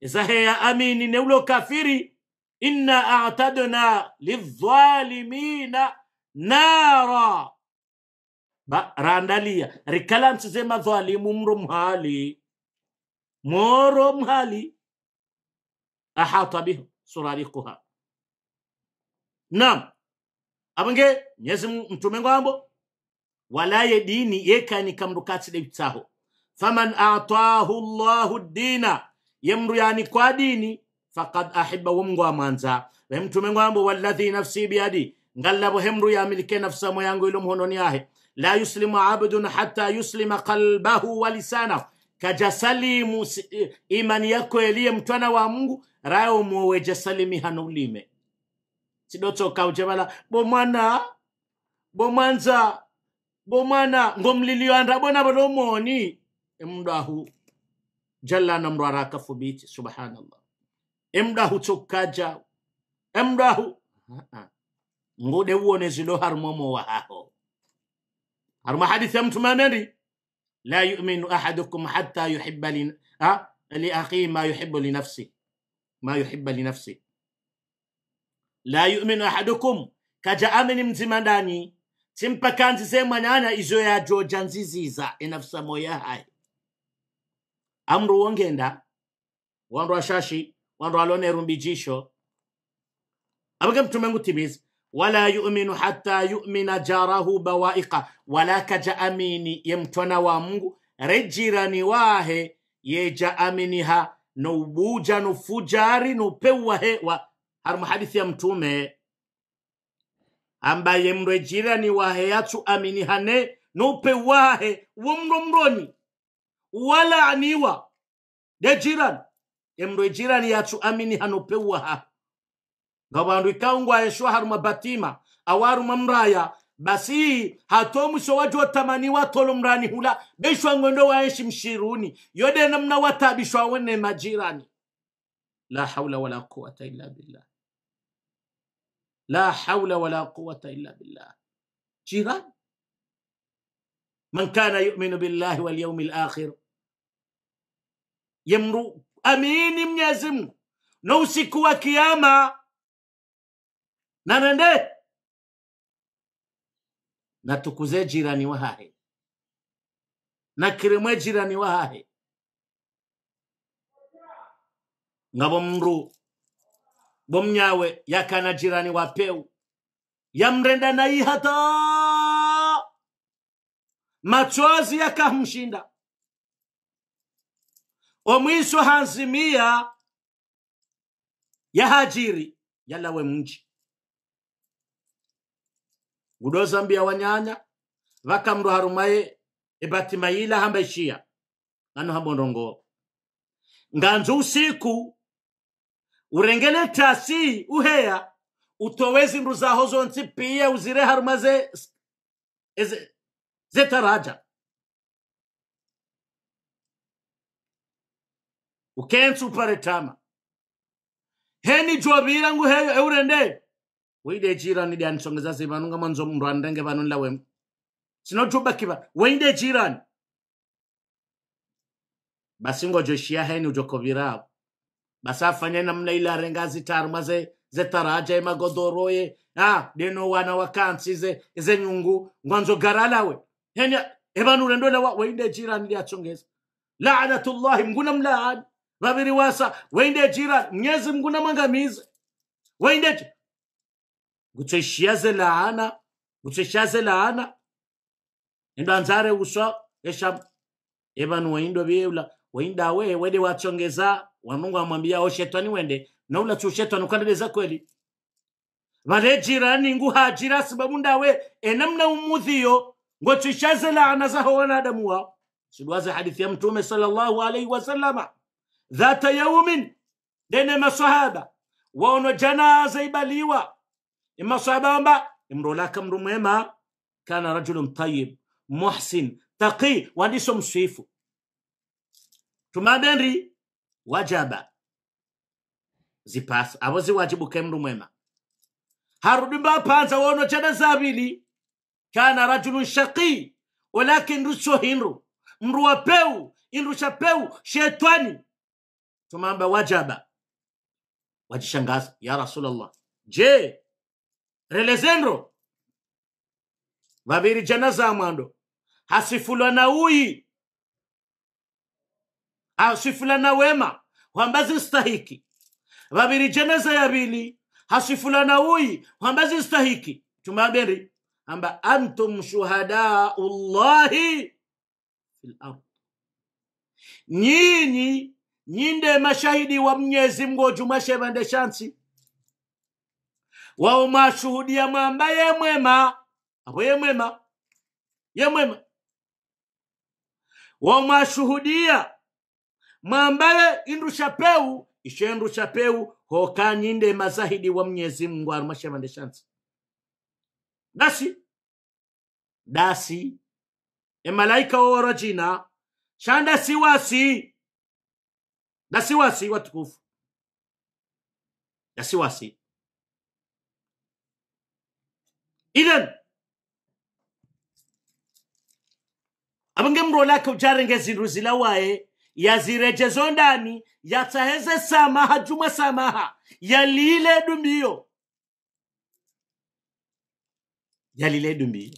ezaheya amini neulo kafiri inna atadna lidhalimina nara ba randalia rikalansize madhalimu mro mhali moro mhali ahata bihu surarikuha nam abange nyezi mtume ngwambo walaye dini yekani kamndu katsile bitsaho faman atahu llahu dina ye yani kwa dini fakad ahibahu mngu amwanza we mtume ngwambo walladhi nafsi biadi ngallabo he ya yamilike nafsa moyangu ilo mhononi yahe la yuslimu abdun hatta yuslima qalbahu wa lisana kajasalimu imani yako eliye mtwana wa mungu rayo muowe jasalimi hanulime tidotsoka uchebala bomwana bomwanza bomwana ngomliliwandra bona balomoni emdahu jallana mrwaraka fubiti subhanallah emdahu tsokkaja emdahu ngude uone zilo harumomo wahaho haruma hadithi ya mtuma meri la yuminu ahadukum hatta yuhiba li akhi ma li nafsi ma yuhiba nafsi la yuminu ahadukum kaja amini mzima ndani timpaka nzize izo yajoja nziziza enafsa moya hai amru wongenda wandu ashashi wandu alone rumbijisho abage mtume ngutimiza wala yuminu hatta yumina jarahu bawaika wala kaja amini ye mtwana wa mungu rejirani wahe yeja aminiha noubuja nufujari nupeuwahe wa harumu ya mtume ambaye mrwe jirani wahe yatsu aminihane nupe wahe wo wala aniwa de jirani emrwe jirani yatsu amini pe waha nga wandu ikangwayeshwa haruma batima awaruma mraya basi hatomu hatomuso watamani tolo mrani hula beshwa ngondo waeshi mshiruni yode namna watabishwa wene majirani la haula wala quwata illa billah لا حول ولا قوة إلا بالله جيران من كان يؤمن بالله واليوم الآخر يمرو أمين من يزم نوسك وكياما نرنده نتكوزي جيراني وهاهي نكرمي جيراني وهاهي نبو مرو bomnyawe yakana jirani wapeu yamrenda nai hata machozi yakamshinda omwiso hanzimia yahajiri yalawe mji gudozambia wanyanya vakamro harumaye ebatimaila ishia nano hambondongo nganzu usiku urengele tasi uheya utowe zindu zaho zonsi pia uzire haruma ze zetaraja ukensi tama heni jobira ngu heyo eurende weide jirani dyanisongeza nunga manzo mndu andenge nila wemu sinojuba kiva weinde jirani basi ngojoshia heni ujokovirawo basafanya namna ile arenga zitarma ze zetaraja e magodoroye ah deno wana wakansi ze ze nyungu ngwanzo garalawe henya ebanu rendola wa wainde jirani ya chongeza la'natullah mguna mlaad babiri wasa wainde jirani mnyezi mguna mangamize wainde gutseshiaze laana gutseshiaze laana ndo ndanzare uswa esha ebanu waindo biula waindawe wede wachongeza Mungu amwambia o oh, shetani wende na ula tu shetani ukandeleza kweli vale jirani ngu hajira sababu ndawe enamna umudhiyo ngo tushaze tuishaze laana zaho wanadamu wa sidwaze hadithi ya mtume sallallahu alaihi wasallama dhata yaumin dene masahaba waono janaza ibaliwa imasahaba wamba imrolaka mru mwema kana rajulun tayib muhsin taqi wandiso msifu tumadenri wajaba zipasa abo ziwajibuke mndu mwema harudi mbapanza wono chada zabili kana rajulun shaqi walakin ndu sohinru mndu wa peu indu sha peu shetani tumamba wajaba wajishangaza ya rasulllah je relezenro vaviri jana za mwando hasifulwa na uyi Ah, na wema wambazi stahiki babiri jeneza yabili hasifulana uyi wambazi stahiki tumaberi amba antum shuhadau llahi fil ard nyinyi nyinde mashahidi wa mnyezi mgoju vande shansi wao mwamba ye mwema apo ye mwema ye mwema wao mwambaye indusha peu ishendusha peu hokanyinde mazahidi wa mnyezi mungu arumasha dasi dasi emalaika woworojina shanda siwasi dasiwasi watukufu dasiwasi iden abange mrolaka ujarenge zindu zilawaye yazirejezo ndani yataheze samaha juma samaha yaliile dumio yalile dumio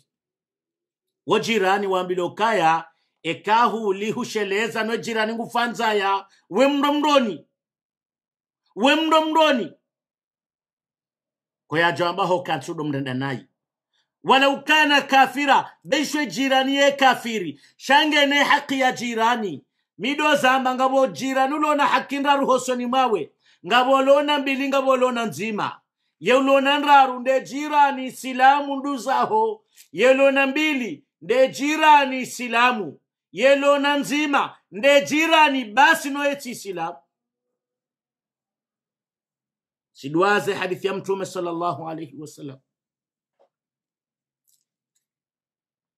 wo jirani ukaya ekahu lihusheleza no jirani ngufanzaya we mndomndoni we mndomndoni koyajo ambaho kansudo mndenda nayi wala ukana kafira beishwe jirani ye kafiri shangene haki ya jirani midozamba nga bojira nulona hakinda ruhosoni mwawe nga mbili nga nzima yeulona nraru nde ni silamu nduzaho yelona mbili nde ni silamu yelona nzima nde ni basi noyetsi silamu sidwaze hadithi ya mtume sallallahu alaihi wasallam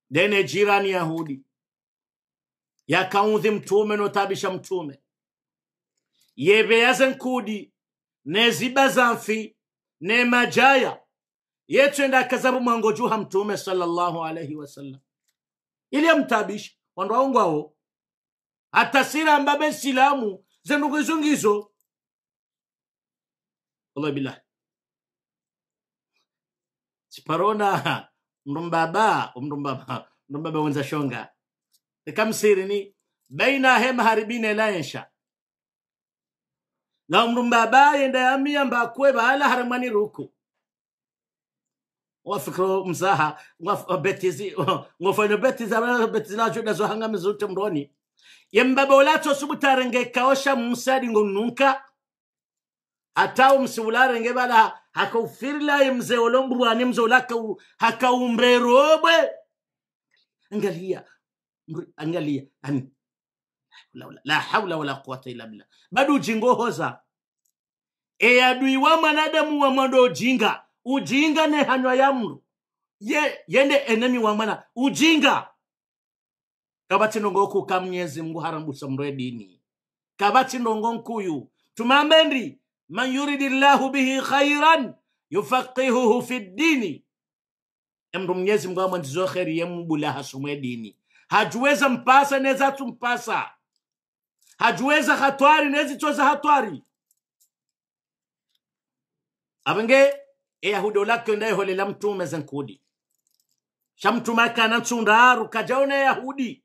dene jirani yahudi yakaunzi mtume notabisha mtume yeveyaze nkudi neziba zamfi ne majaya yetwenda akazabu mwango juha mtume sallallahu alaihi wasallam ili amtabisha wandu aungwawo atasira ambabe silamu zendukizungizo wallahi billahi siparona mndumbaba mndumbaba mndumbaba wenza shonga كم سيرني baina he haribine laensha na umru mbabaye ndayamia mbakwe bala haramwani ruku wafikro mzaha wabetizi ngofanyo betizi abana betizi la lajo zo hanga mizute mroni yembaba ulato subutarenge kaosha msadi ngununka atao msiularenge bala hakaufirila yemze olombu olomburwani hakaumbre robe ngalia angalia an la haula wala quwata illa billah bado ujingohoza e, adui wa manadamu wa mwando ujinga ujinga ne hanywa yamru ye yende enemi wa mwana ujinga kabati nongoku ka mnyezi mungu harambusa mroe dini kabati nongo nkuyu tumambendi man yuridillahu bihi khairan yufaqihuhu fi dini emndu mnyezi mungu amwandizo kheri yemubula hasumwe dini hajuweza mpasa nezatu mpasa hajuweza hatwari nezitsoza hatwari avenge eyahuda olakyo ndayeholela mtume zenkudi shamtume kana ntsundaaru kajaona yahudi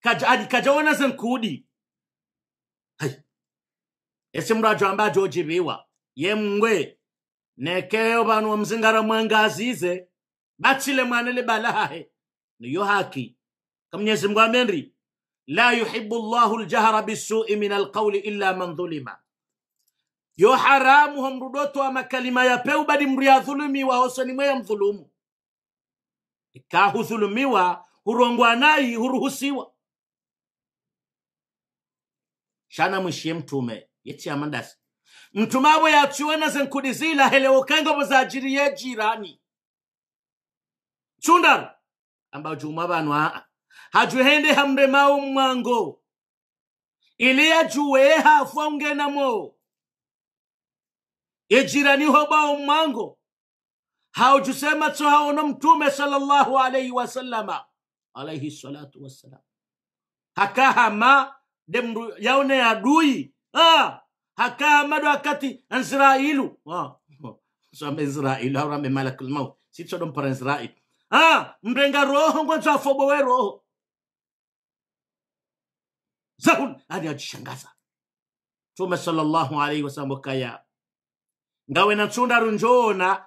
kaja, kajaona zenkudi ese mndu ajo amba ye mwe nekeyo banu wa mzingara mwangazize batsile mwana libalahahe niyo haki mwenyezi mungu amenri la yuhibu Allahu aljahra bisui min alqawli illa man dhulima yo haramu homrudoto ya peu badi dhulumi yadhulumiwa hosoni mwe mdhulumu ikaa hudhulumiwa hurongwa nai huruhusiwa shana mwishiye mtume yetiamandasi mtume abo hele zenkudi mwaza ajiri ye jirani chundar ambao juma banu hajuhende hamremao mwango ili ajuwee hafu aungenamo ijira niho bao mwango haujusema tso haono mtume sallallahu alaihi wasallama alaihi salatu wassalam hakahama demru yaune adui ah, hakahama do akati israilu ah. same israilu aurame malakul maut sitso dompara israil ah, mrenga roho ngwa ngwanzo afobowe roho Saul hadi ajishangaza. tume sallallahu alaihi wasallam wakaya ngawe na nsundaru njona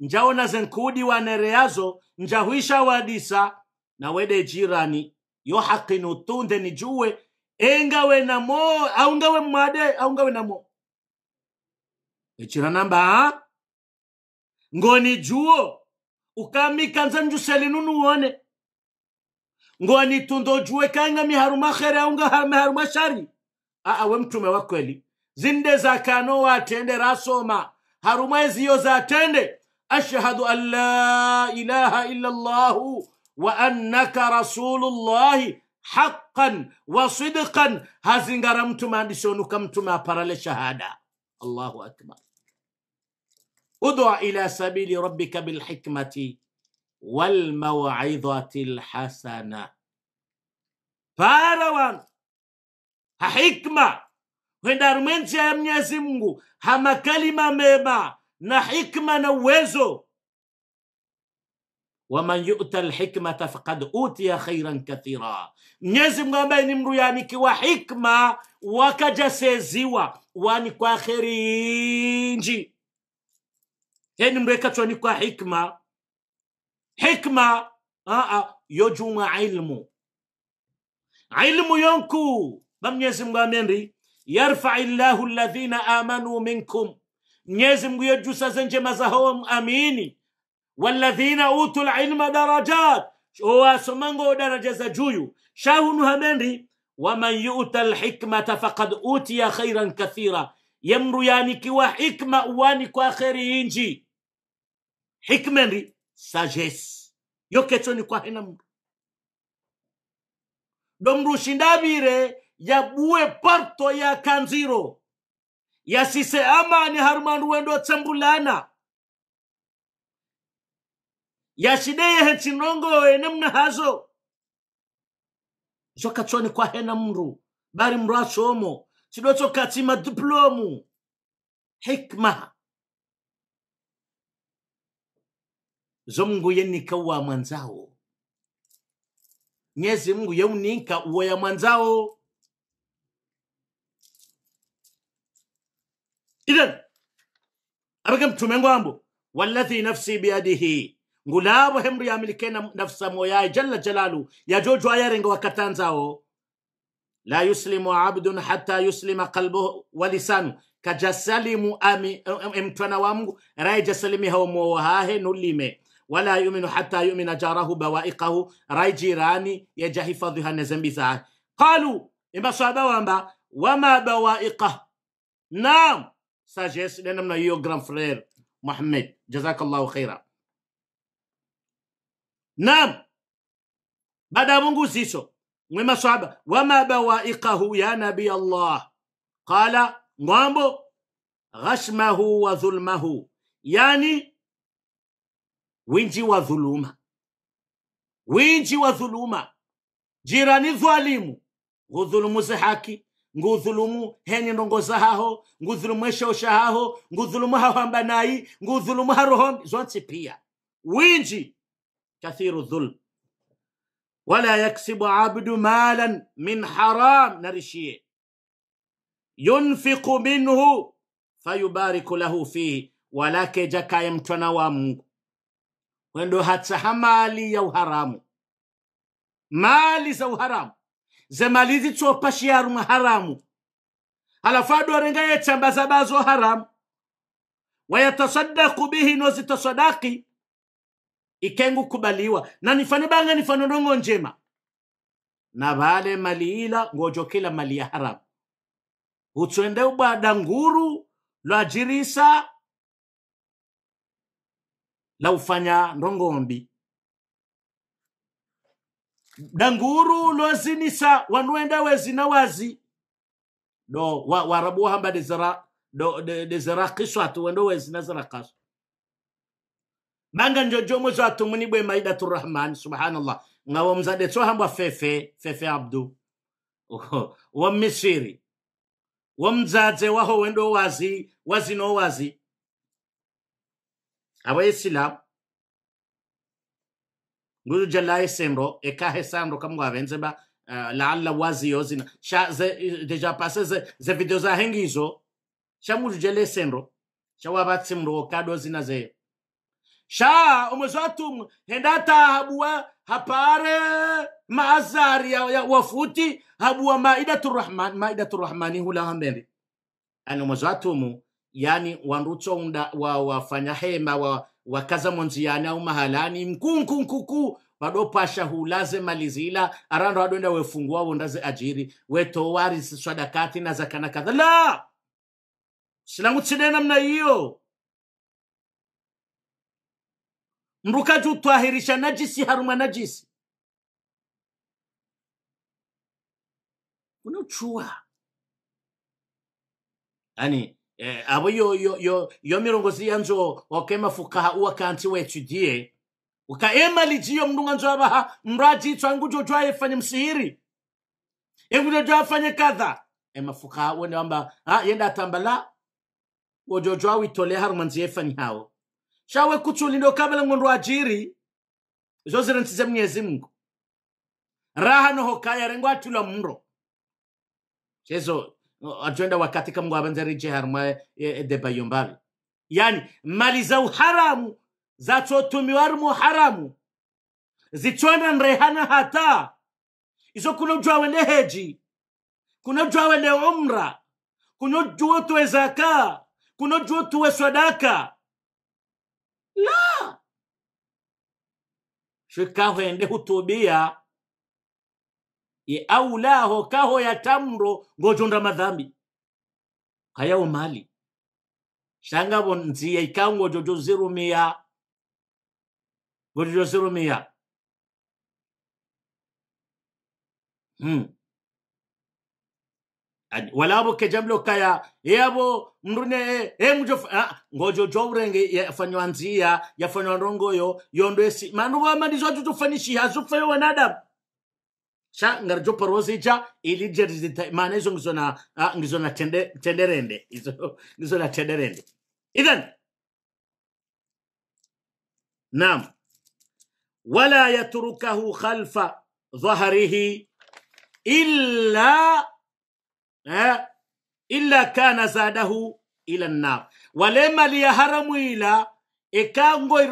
njaona zenkudi wanereazo njahuisha wadisa na wede jirani yo hakinu tunde juwe engawe na mo mmade au ngawe na mo echira namba ngoni juo ukamikanza njuselinu uone ngo nitundojue kanga miharuma khere au miharuma shari aa we mtume wa kweli zinde za zakano watende rasoma haruma za atende ashhadu an la ilaha illa llahu wa annaka rasulullahi haqqan wa sidqan hazingara mtume andisonuka mtume aparale shahada allahu akbar udua ila sabili rabbika bil hikmati والموعظة الحسنة فاروان حكمة وين أرمين جام يزمو هما كلمة ميما نحكمة نوزو ومن يؤتى الحكمة فقد أوتي خيرا كثيرا نيزم غما نمرو يعني كوا حكمة وكجسيزيوا واني كوا خيرينجي يعني مريكا حكمة حكمة آه، آه، يجمع علم علم ينكو بم يزم غامنري يرفع الله الذين آمنوا منكم نيزم يجو سازنج مزهوم أميني والذين أوتوا العلم درجات هو سمنغو درجة زجويو شاهنو همنري ومن يؤت الحكمة فقد أوتي خيرا كثيرا يمرو يعني كوا حكمة واني كوا خيري ينجي حكمة sagesse kwa hena mndu domndu ushindavire yabue parto ya kanziro yasise amani harumandu wendo tsambulana yashideyehe tsinongowe nemna hazo kwa hena mndu bari mndu atsomo tsidotsokatsima diplomu hikmaha zo mungu yenika wa mwanzao nyezi mungu yeuninka uwo ya mwanzao idan abeke mtume ngwambo wallazi nafsi biyadihi ngulabo hemru yamilike nafsa moyaye jalla jalalu yajojo ayarenga wakatanzao la yuslimu abdun hata yuslima qalbuhu wa lisanu kajasalimu mtwana wa mungu raye jasalimi hao mowo hahe nulime ولا يؤمن حتى يؤمن جاره بوائقه راي جيراني يجهي فضيها نزمي ساعة قالوا إما صعبا وما وما بوائقه نعم ساجيس لأننا من يو جرام فرير محمد جزاك الله خيرا نعم بدا مونغو سيسو وما صعبا وما بوائقه يا نبي الله قال غامبو نعم. غشمه وظلمه يعني winji wa dhuluma, winji wa dhuluma. Jirani dhalimu ze haki ngudhulumu henindongoza haho ngudhulumu eshaosha haho ngudhulumu hahamba nayi ngudhulumu harohombi zonse pia winji kathiru dhulm wala yaksibu abdu malan min haram narishie yunfiku minhu fayubariku lahu fihi walake jakaye mtwana wa mungu wendo hatsaha mali ya uharamu mali za uharamu zemali zitsopa shiyarumwa haramu halafu adorenga yetsambaza bazo haramu wayatasaddaku bihi nozitasadaki ikengu kubaliwa na nifane banga nifano nongo njema na vale mali ila kila mali ya haramu hutswende ubwada nguru lwajirisa la ufanya ndongombi danguru lozinisa wanuenda wezina wazi do wa, warabu hamba dezera do de, kiswa atu wendo wezina zera kaso banga njojo mwezo atumuni bwe maida turrahman subhanallah ngawo mzade tso hamba fefe fefe abdu wa misiri wa mzadze waho wendo wazi wazino wazi abayisilamu nguru jalla esembro ekahe sambro kam ngavenze ba uh, eh, laalla waziyo zina sha ze, deja pase ze, ze video za hengizo sha nguru jalla esembro sha wabatsimro kado zina ze sha umwezi watumwe hendata habuwa hapare maazari ya, ya wafuti habuwa maidatu rahman maidatu rahmani hula hambembe ani umwezi watumu yani wandutsonda wa wafanya hema wa wakaza mwanziani au mahalani mkunkunkuku vadopasha hulaze malizila arando adoenda wefungua wondaze ajiri wetowarisi swadakati na zakana kadha la silangutsine namna hiyo mndu kajutwahirisha najisi harumwa najisi unochua yani eh, abo yo yo yo yo mirongozi yanjo wakema fukaha uwa kanti wechidie ukaema lijiyo mdunga njo abaha mraji ito twangujo jwa efanye msihiri engujo jwa afanye katha ema fukaha ni wamba ha yenda atambala wojo jwa witole haru manzi efanye hao shawe kutu lindo kabla ngondo ajiri zo ziransize mnyezi mngu raha no hokaya rengu atula mro chezo agenda wakati kam ngwabanzari edeba e, e, yombali yani mali za uharamu zatsotumiwarumu haramu zichona nrehana hata izo kuna ne heji kuna ne umra kunojuo tuwe zaka kunojuo tuwe swadaka la shikahwende hutubia ye kaho ya tamro ngochonda madhambi kayao mali shangavo nziya ikango chochozirumiya ngochochozirumiya hmm. walavo kejamlo kaya e yabo mrune e mjo ah, ngojo jobrenge yafanywa nzia yafanywa rongoyo yondo esi manu vamanizo achochofanishiha azofeyo wanadamu sha ngarjo parozi ja ilija maana hizo ngizo na uh, ngizo na tende, tenderende hizo ngizona na tenderende idhan naam wala yatrukahu khalfa dhahrihi illa eh, illa kana zadahu ila nar wale mali ya haramu ila ekango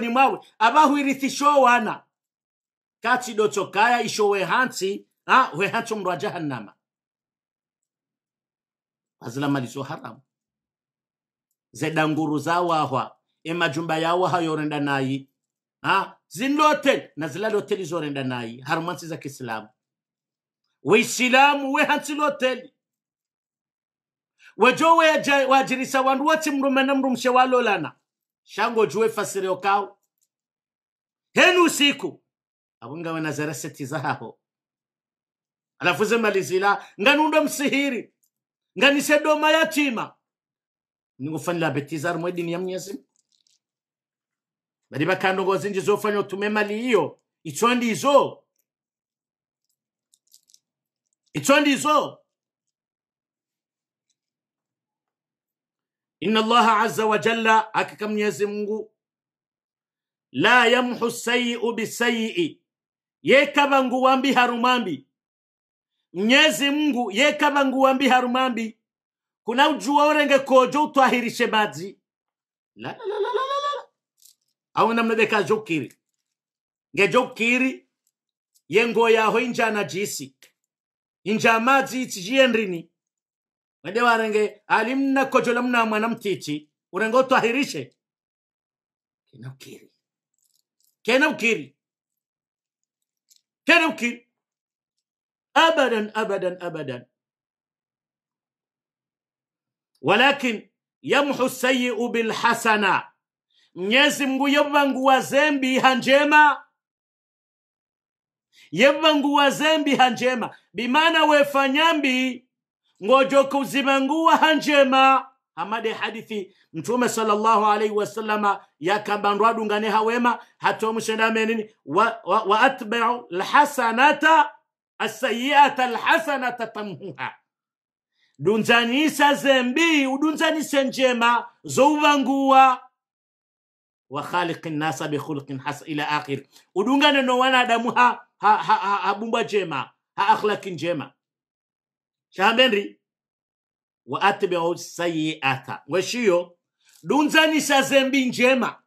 ni mawe abahu irithisho wana kati tsokaya isho wehansi ha wehansi mndu wa jahannama azilamalizo haramu zedanguru zawahwa emajumba yawaha yorenda nayi ha zinlotel na zilaloteli zorenda nayi harumansi za kisilamu weisilamu wehansi loteli wejo wajirisa wandu wati mrumena mrumshe walolana shango juwe fasireo kao henu usiku abo ngabo nazaraseti zaho alafuze malizila nganundo msihiri nganise doma yatima ningufanira betizar mwe dini ya mnyezi bari bakandongoza inji zofanya utume mali iyo ico ndizo ina inna allaha azza wa jalla hakika mnyezi mungu la yamhu sayiu bisayi'i yekaba nguwambi harumambi mnyezi mngu yekaba nguwambi harumambi kuna ujuwa urenge kojo utwahirishe badzi la la la la la la awe namna deka jokiri ngejokiri yengo yaho injana jisi inja madzi itsi jiyendrini wende warenge alimna kojo la mna mwana mtichi urenge utwahirishe kena ukiri kena ukiri كان وكيل ابدا ابدا ابدا ولكن yamhu sayiu bilhasana mnyezi mngu yevvanguwa zembi iha njema yevvanguwa zembi iha njema bimana wefanyambi ngojokuzivanguwa ha njema hamade hadithi mtume sallallahu alaihi wasallama yakambandwa dungane hawema hatomushendame nini wa, wa, wa atbau lhasanata asayiata lhasanata tamhuha dunzanisa zembi udunzanise njema zouvanguwa wa khaliqi nasa bikhulqin hasa ila akhir udungane no wanadamu ha, ha, ha, ha, ha bumbwa njema ha akhlaki jema shahambenri wa atbiu sayiata weshiyo dunzanishaze mbi njema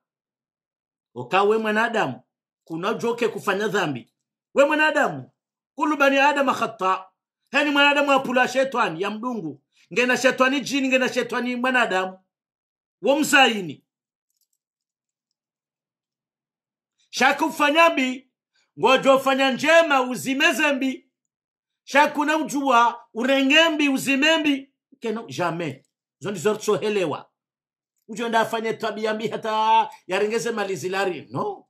ukawe mwanadamu kunajoke kufanya dhambi we mwanadamu kulu bani adama khata hani mwanadamu apula shetani ya mdungu ngena shetani jini ngena shetani mwanadamu womzaini mzayini shakufanya mbi fanya njema uzimezembi shakuna mjua urengembi uzimembi keno jamais zondizoritsohelewa uchoenda afanye tabia mbi hata yaringeze mali zilari no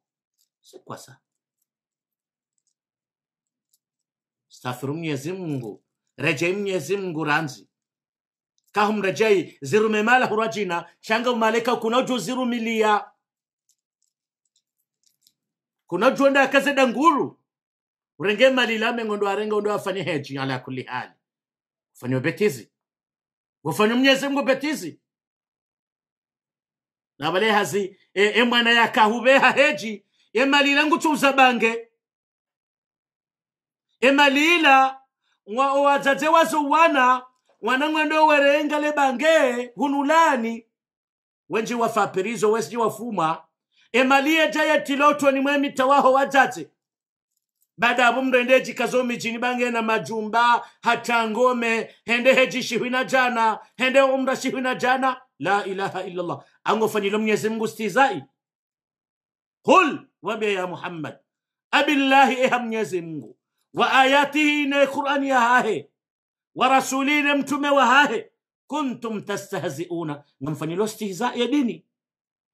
sikwasa stafiru mnyezi mungu rejei mnyezi mungu ranzi kahumrejei zirume mala hurajina shanga umaleka kuna zirumilia kunajoenda akazeda danguru urenge lame meng'ondo arenge ondo afanye heji ala kulihali fanywe betizi wafanya mnyeze mgo betizi nabalehazi e, e mwana yakahubeha heji emalila ngutuza bange emalila wadzadze wazowana wanang'wendo werenga bange hunulani wenji wafapirizo wesji wafuma emaliye jaye mwemitawaho wadzadze bada ya bumre jikazo mijini bange na majumba hata ngome hende heji shihwina jana hende umra shihwina jana la ilaha illallah angofanyilo mnyezi mngu stizai kul wambia ya muhammad abillahi eha mnyezi mngu wa ayatihi ne qurani ya hahe wa rasulini mtume wa hahe kuntum tastahziuna ngamfanyilo stihzai ya dini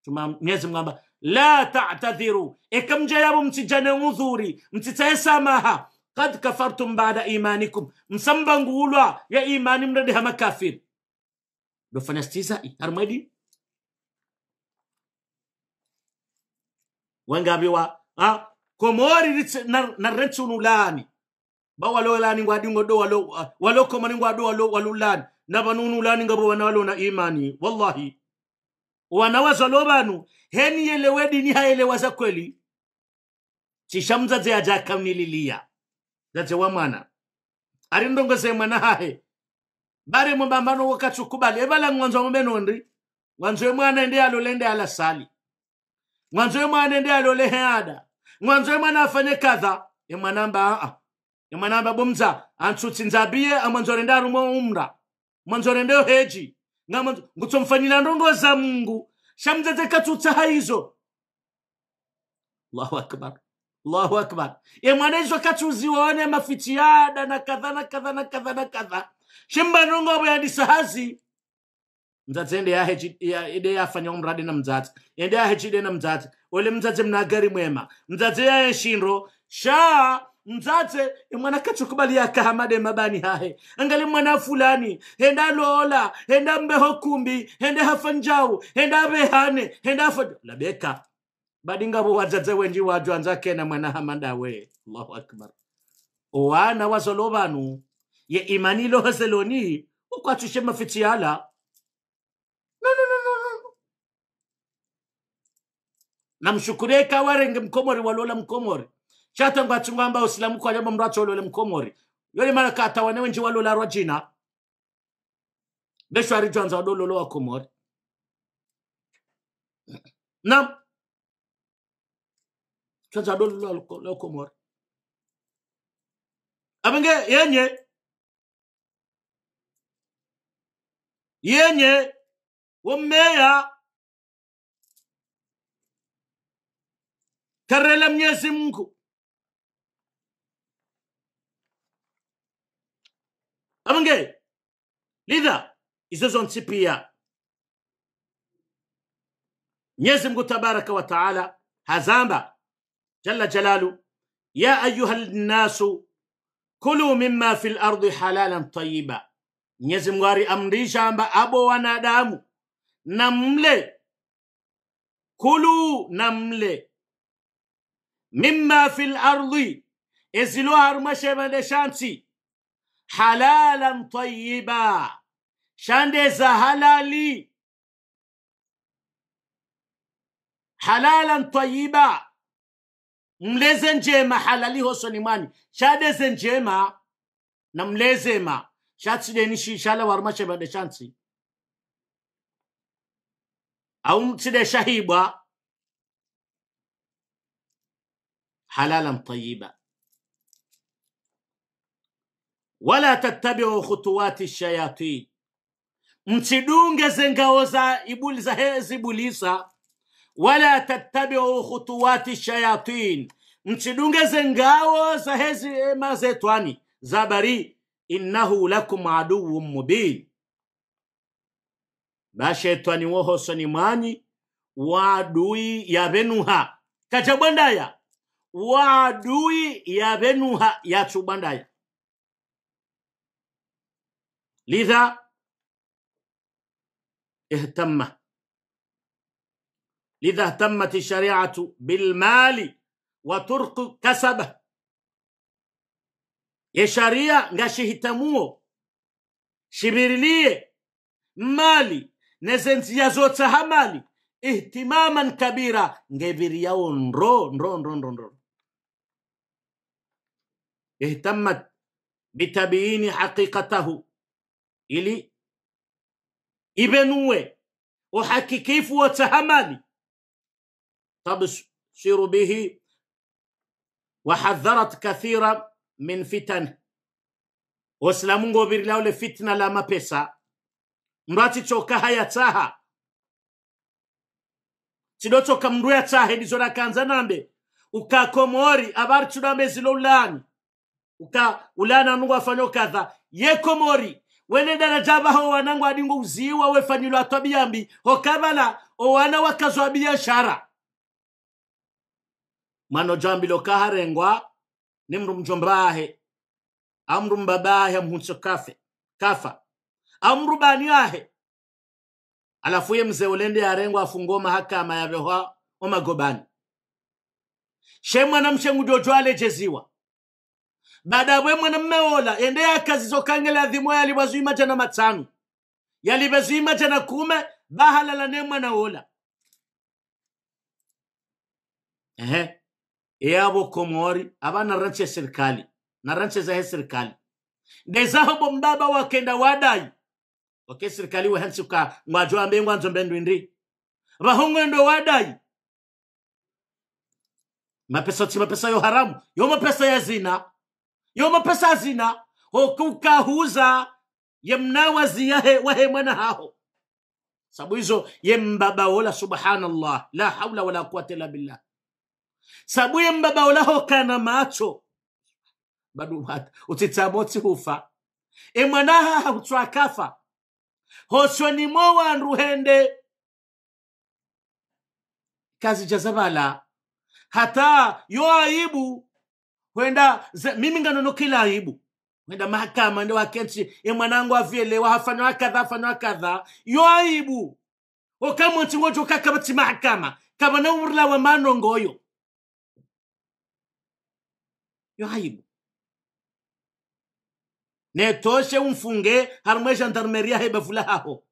tuma mnyezi mngamba la ta'tadhiru, e, yabo mtijane udhuri mtitaye samaha kad kafartum bada imanikum msambanguulwa ya imani mrade hama kafiri dofanya stizai harmadi wangabiwa ha? komori na retsunulani bawalolani ngwadingo do walo walokomani ngwado walo walulani nabanunulani ngabo wana walona imani wallahi wanawazwalo vanu heni yelewe dini haelewa za kweli cishamuzadze aja akamnililiya zadze wa mwana ari ndongoze mwana hahe bari mubambano wakatsukubali evala ng'wanzwa mubenondi ng'wanzwe mwana ndi alole ndi alasali ng'wanzwe mwana ndi alole heada ng'wanzwe mwana afanye kadha mba aa emwanamba bomza antsutsi nzabiye amwanzore ndi arumwe umra mwanzore ndeyo heji ngama ngutsomfanyira ndongoza mungu shamudzedzeka tsutsa haizo allahu akbar allahu akbar ye mwana izvo katsuziwa wane mafitiada na kadha na kadha na kadha na kadha shimbanongovoyandisa hazi mdzadzi ende yaheide yafanya kumurade na mdzadzi ende yahechide na mdzadzi ole mdzadzi mnagari mwema mdzadzi yaye shindro shaa mdzadze e mwana kachukubali yakahamade mabani hahe angali mwana fulani henda lola henda mbeho kumbi henda hafa njau henda behane henda hafa labeka badinga ngabo wadzadze wenji anza kena mwana hamanda we allahu akbar owana wazolo banu ye imani lohazeloni ukwatwishe mafitiala no, no, no, no, no. namshukureka warenge mkomori walola mkomori chatangwa mba usilamu kwa jambo mndu acholole mkomori Yoli mara kata wanewe nji rojina. rwa jina anza wadu wadololo wa komori nam chwanza wadololo wa komori abenge yenye yenye womeya karela mnyezi mungu Haven't they? Leader, izozo nsipia. Mwenyezi Mungu tabaraka wa taala hazamba jalla jalalu, ya ayuha nnasu kulu mimma fil ardi halalan tayiba. Mwenyezi Mungu aliamrisha amba abo wanadamu na mle kulu na mle mimma fil ardi ezilo harumashevande shansi halalan tayiba, shande za halali halalan tayiba, mleze njema halali hosonimani shadeze njema na mlezema shatsidenishi shala waruma shansi au mtside shahibwa halalan tayiba wala tattabiu khutuwati shayatin, msidunge zengao za ibuli za hezi bulisa. Wala tattabiu khutuwati shayatin, msidunge zengao za hezi mazetwani za bari. Innahu lakum aduwwun mubin, bashetwani wohosoni mwanyi waadui yavenuha kachabwandaya waadui yavenuha yachubwandaya لذا اهتم لذا اهتمت الشريعة بالمال وترك كسبه يا شريعة غاشي هتموه شبيرلية مالي نزنت يزوت مالي اهتماما كبيرا غيبيرياون رون رون رون رون رون اهتمت بتبيين حقيقته ili ibenue uhakikifu wa tahamani tabsiru bihi wahadharat kathira min fitan waislamu ngobirila ule fitna la mapesa choka haya taha cidocoka mndu tahe ndizo nakanza nambe ukakomori avari cido ambezilo ulani uka ulani nungu afanya kadha yekomori weneda na jaba ho wanangu adingo uziwa wefanyilwa twabiyambi hokabala owana wakazwa biashara mwana jambilo kaharengwa ni mndu mjombahe amru mbabahe mhunso kafe kafa amru bani ahe alafu ye mzee ulende arengwa afungo mahakama yaveha omagobani she mwana mshengudojwa jeziwa bada bwe mwana mmeola ende yakazi zokangela adhimoya yaliwazima tana matsanu yalivazima tana kume bahalala ne mwana ola ehe eyabo komori abana ranche serikali na ranche zahe serikali ndeza hobo mbaba wakenda wadai oke serikali hansi wehansuka ngwajo ambe ngwanzo mbendu ndi ndo wadai mapesa ti mapesa yo haramu yo mapesa ya zina yoma pesa azina hokukahuza yemnawazi yahe wahe mwana haho sabu izo yembabawola subhanallah la haula wala quwata illa billah sabu yembabawolaho kana macho badu utitamoti hufa emwanaha hakutswakafa hoshonimo wandu hende kazi jazabala hata yo aibu huenda mimi nganonokila aibu huenda mahakama ndo wakenchi mwanangu avyelewa hafanywa kadha hafanywa kadha yo aibu okamwoncingojokakamati mahakama kama na umrila wa manongoyo yo aibu netoshe umfunge harumwe gendarmeria hebavula haho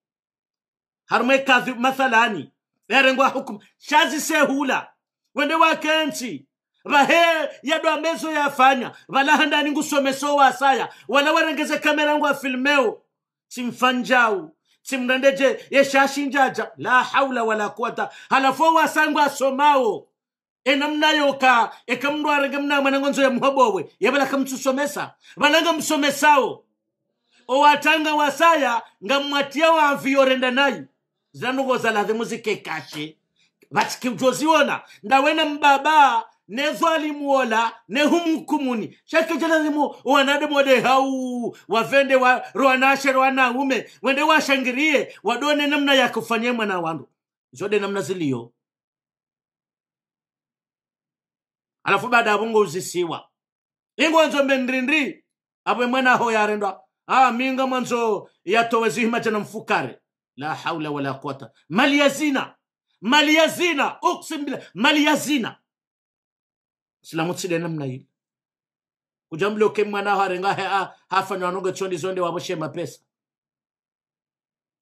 harumwe kadhi mathalani erengwa hukumu shazisehula wende wakenchi vahe yadwamezo yafanya valahandani ngusomeso wasaya wala warengeze kamera ngu afilmeo chimfa njau chimndandeje yeshashinjaja la haula wala kuwata halafo wasangu asomao enamnayoka ekamndwarenge mna mwanangonzo ya mhobowe yavala kamtsusomesa valanga msomesawo owatanga wasaya ngammwatia wamvi yorenda nayi zinanogozalahe muzikekashe vachikijoziona ndawena mbabaa ne zwalimu wola ne humukumuni shakike lazima wanade mode hau wavende wa rwanashe rwanaume wende washangirie wadone namna ya kufanyia mwana wandu zode namna ziliyo alafu baada abungo uzisiwa ingwanzo mendrindri abwe mwana ho yarendwa ah minga mwanzo yatowezihima tena mfukare la haula wala quwata mali yazina mali yazina uksim bila mali yazina silamutsi mna namna ile ujamle uke mwanao arenga hea hafa nwanonge chondi zonde waboshe mapesa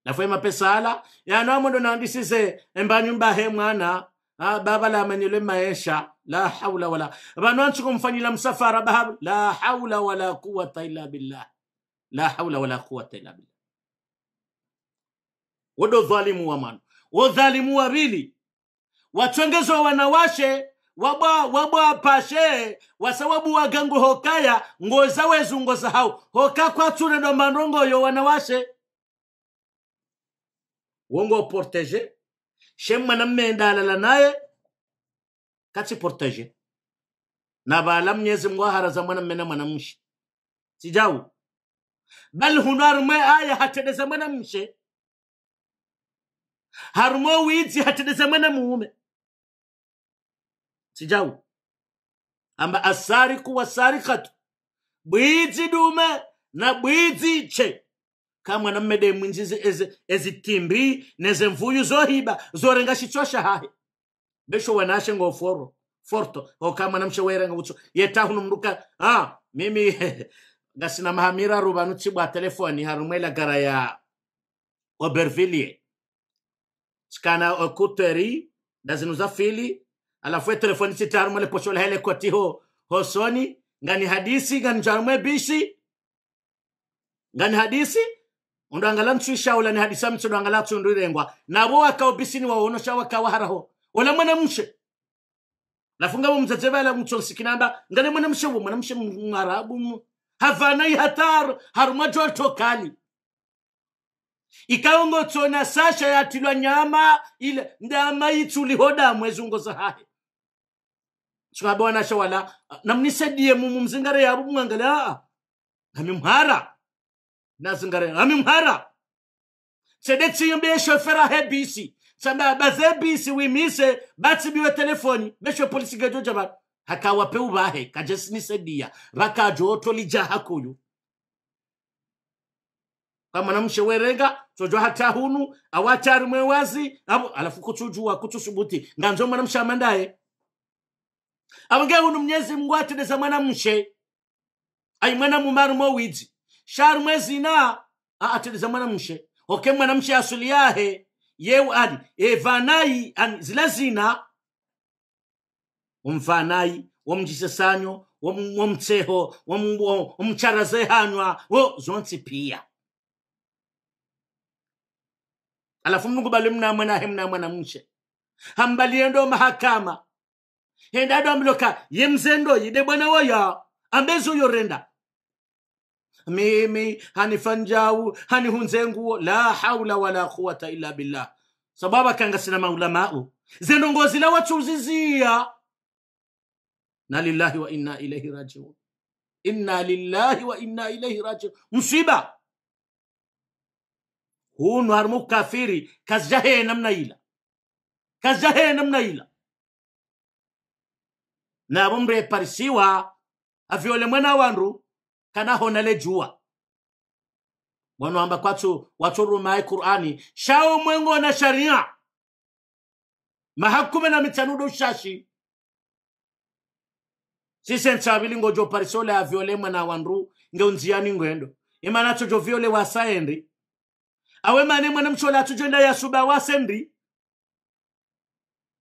nafwe mapesa ala yanamo ndo naandisize embanyumba he mwana ha, baba la manyule maesha la haula wala vanu anchi kumfanyila msafara bahabu la haula wala quwata illa billah la haula wala quwata illa billah wodo dhalimu wa mwana wo dhalimu wavili watwengezwa wanawashe wabwa wabwa pashe wasababu wagangu hokaya ngoza wezu ngoza hau hoka kwatsure ndo manongo yo wanawashe wongo protege she mwana mmenda alala naye kati protege na bala mnyezi mwa haraza mwana mmena mshi sijau bal huno harumwe aya mwana mshi harumwe wizi hatedeza mwana muume sijawu amba asari asariku wasarikatu bwidzi dume na bwidzi iche ka mwanamume de mwinjizi ezitimbi nezemvuyu zohiba zorenga shichosha hahe besho wanashe foro forto na mwanamshe werenga utso yetahuno mruka ah, mimi gasina mahamira rubanu chibwa telefoni harumwela gara ya obervillier sikana okuteri dazinu za fili alafu telefoni chitarumwe leposhole hele koti ho hosoni ngani hadisi ngani jarumwe bisi ngani hadisi undangala mtsuishaula ni hadisi amtsu ndangala tsunduirengwa navo wakao bisini shawa kawa haraho ola mwanamshe lafu ngavo mzazevela mtsonsikinamba ngani mwanamshe mwana mwanamshe mwarabu havanai hatar haruma joltokali tona sasha yatilwa nyama ile ndama itsulihoda mwezungo zahahe swikabe wanashawala namnisaidie mumu mzingare yabo mwangale aa namimhara nazingare namimhara sedetsiimbe shofera bisi samba bazebisi wimise biwe telefoni besho polisi gajo jabana hakawape ubahe kajesi kajesinisedia rakajo otolija hakuyu kamwanamshewerenga hata hunu awachari mwewazi alafu kutujua kutusubuti nganzo mwanamshamandaye abongeho unu mnyezi mungu atedeza mwana mshe ai mwana mumaru mowidzi sharu mwezi na atedeza mwana mshe oke mwana mshe asuli yahe yewu ani evanai ani zila zina omvanai omjisesanyo womtseho omcharazehanwa wo zonse pia alafu mnungu bali mnamwanahe mnamwana mshe hambaliendo mahakama henda ado amloka ye mzendo yide bwana waya ambezo yorenda mimi hanifanjau hanihunze nguo la haula wala quwata illa billah sababu akangasina maulamau zendongozi la uzizia na lillahi wa inna ilaihi rajiun inna lillahi wa inna ilaihi rajiun msiba hunu harimu kafiri kazijahe namna ila kazijahe namna ila nabo mreparisiwa aviole mwana wandu kana hona juwa wanwamba kwatu watorumaye qur'ani shao mwengo na sharia mahakume na mitanudo shashi sise nchabili ngojo parisola avyole mwana wandu ngeunziani ngwendo imana tujo vyole wasaendi awe mane mwana mchola tujo nda yasuba wasendi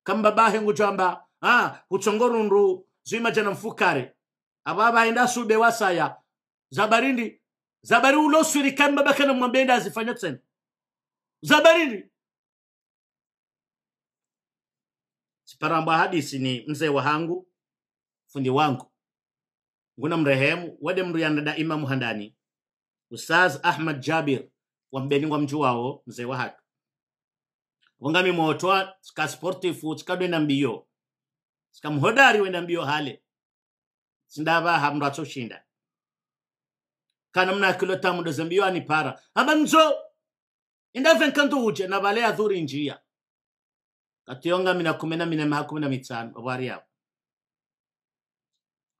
kambabahe ngujamba ha ah, huchongorundu zwima jana mfukare ababaenda sube wasaya zabarindi zabari uloswiri kamba bakana mwambenda azifanya kusena zabarindi siparamba hadisi ni mzee wa hangu fundi wangu nguna mrehemu wade mruyana imamu muhandani ustaz ahmad jabir wa mju wawo mzee wa hatu wangami mootwa sika sportifu chikadwe na sika mhodari wenda mbiyo hale sindava ha mndu atsoshinda kana mna kilo tamudo zembiyo anipara aba mzo indave nkandu uje na vale adhuri njia katiyonga mina kumi na mina maha kumi na mitano vavari yavo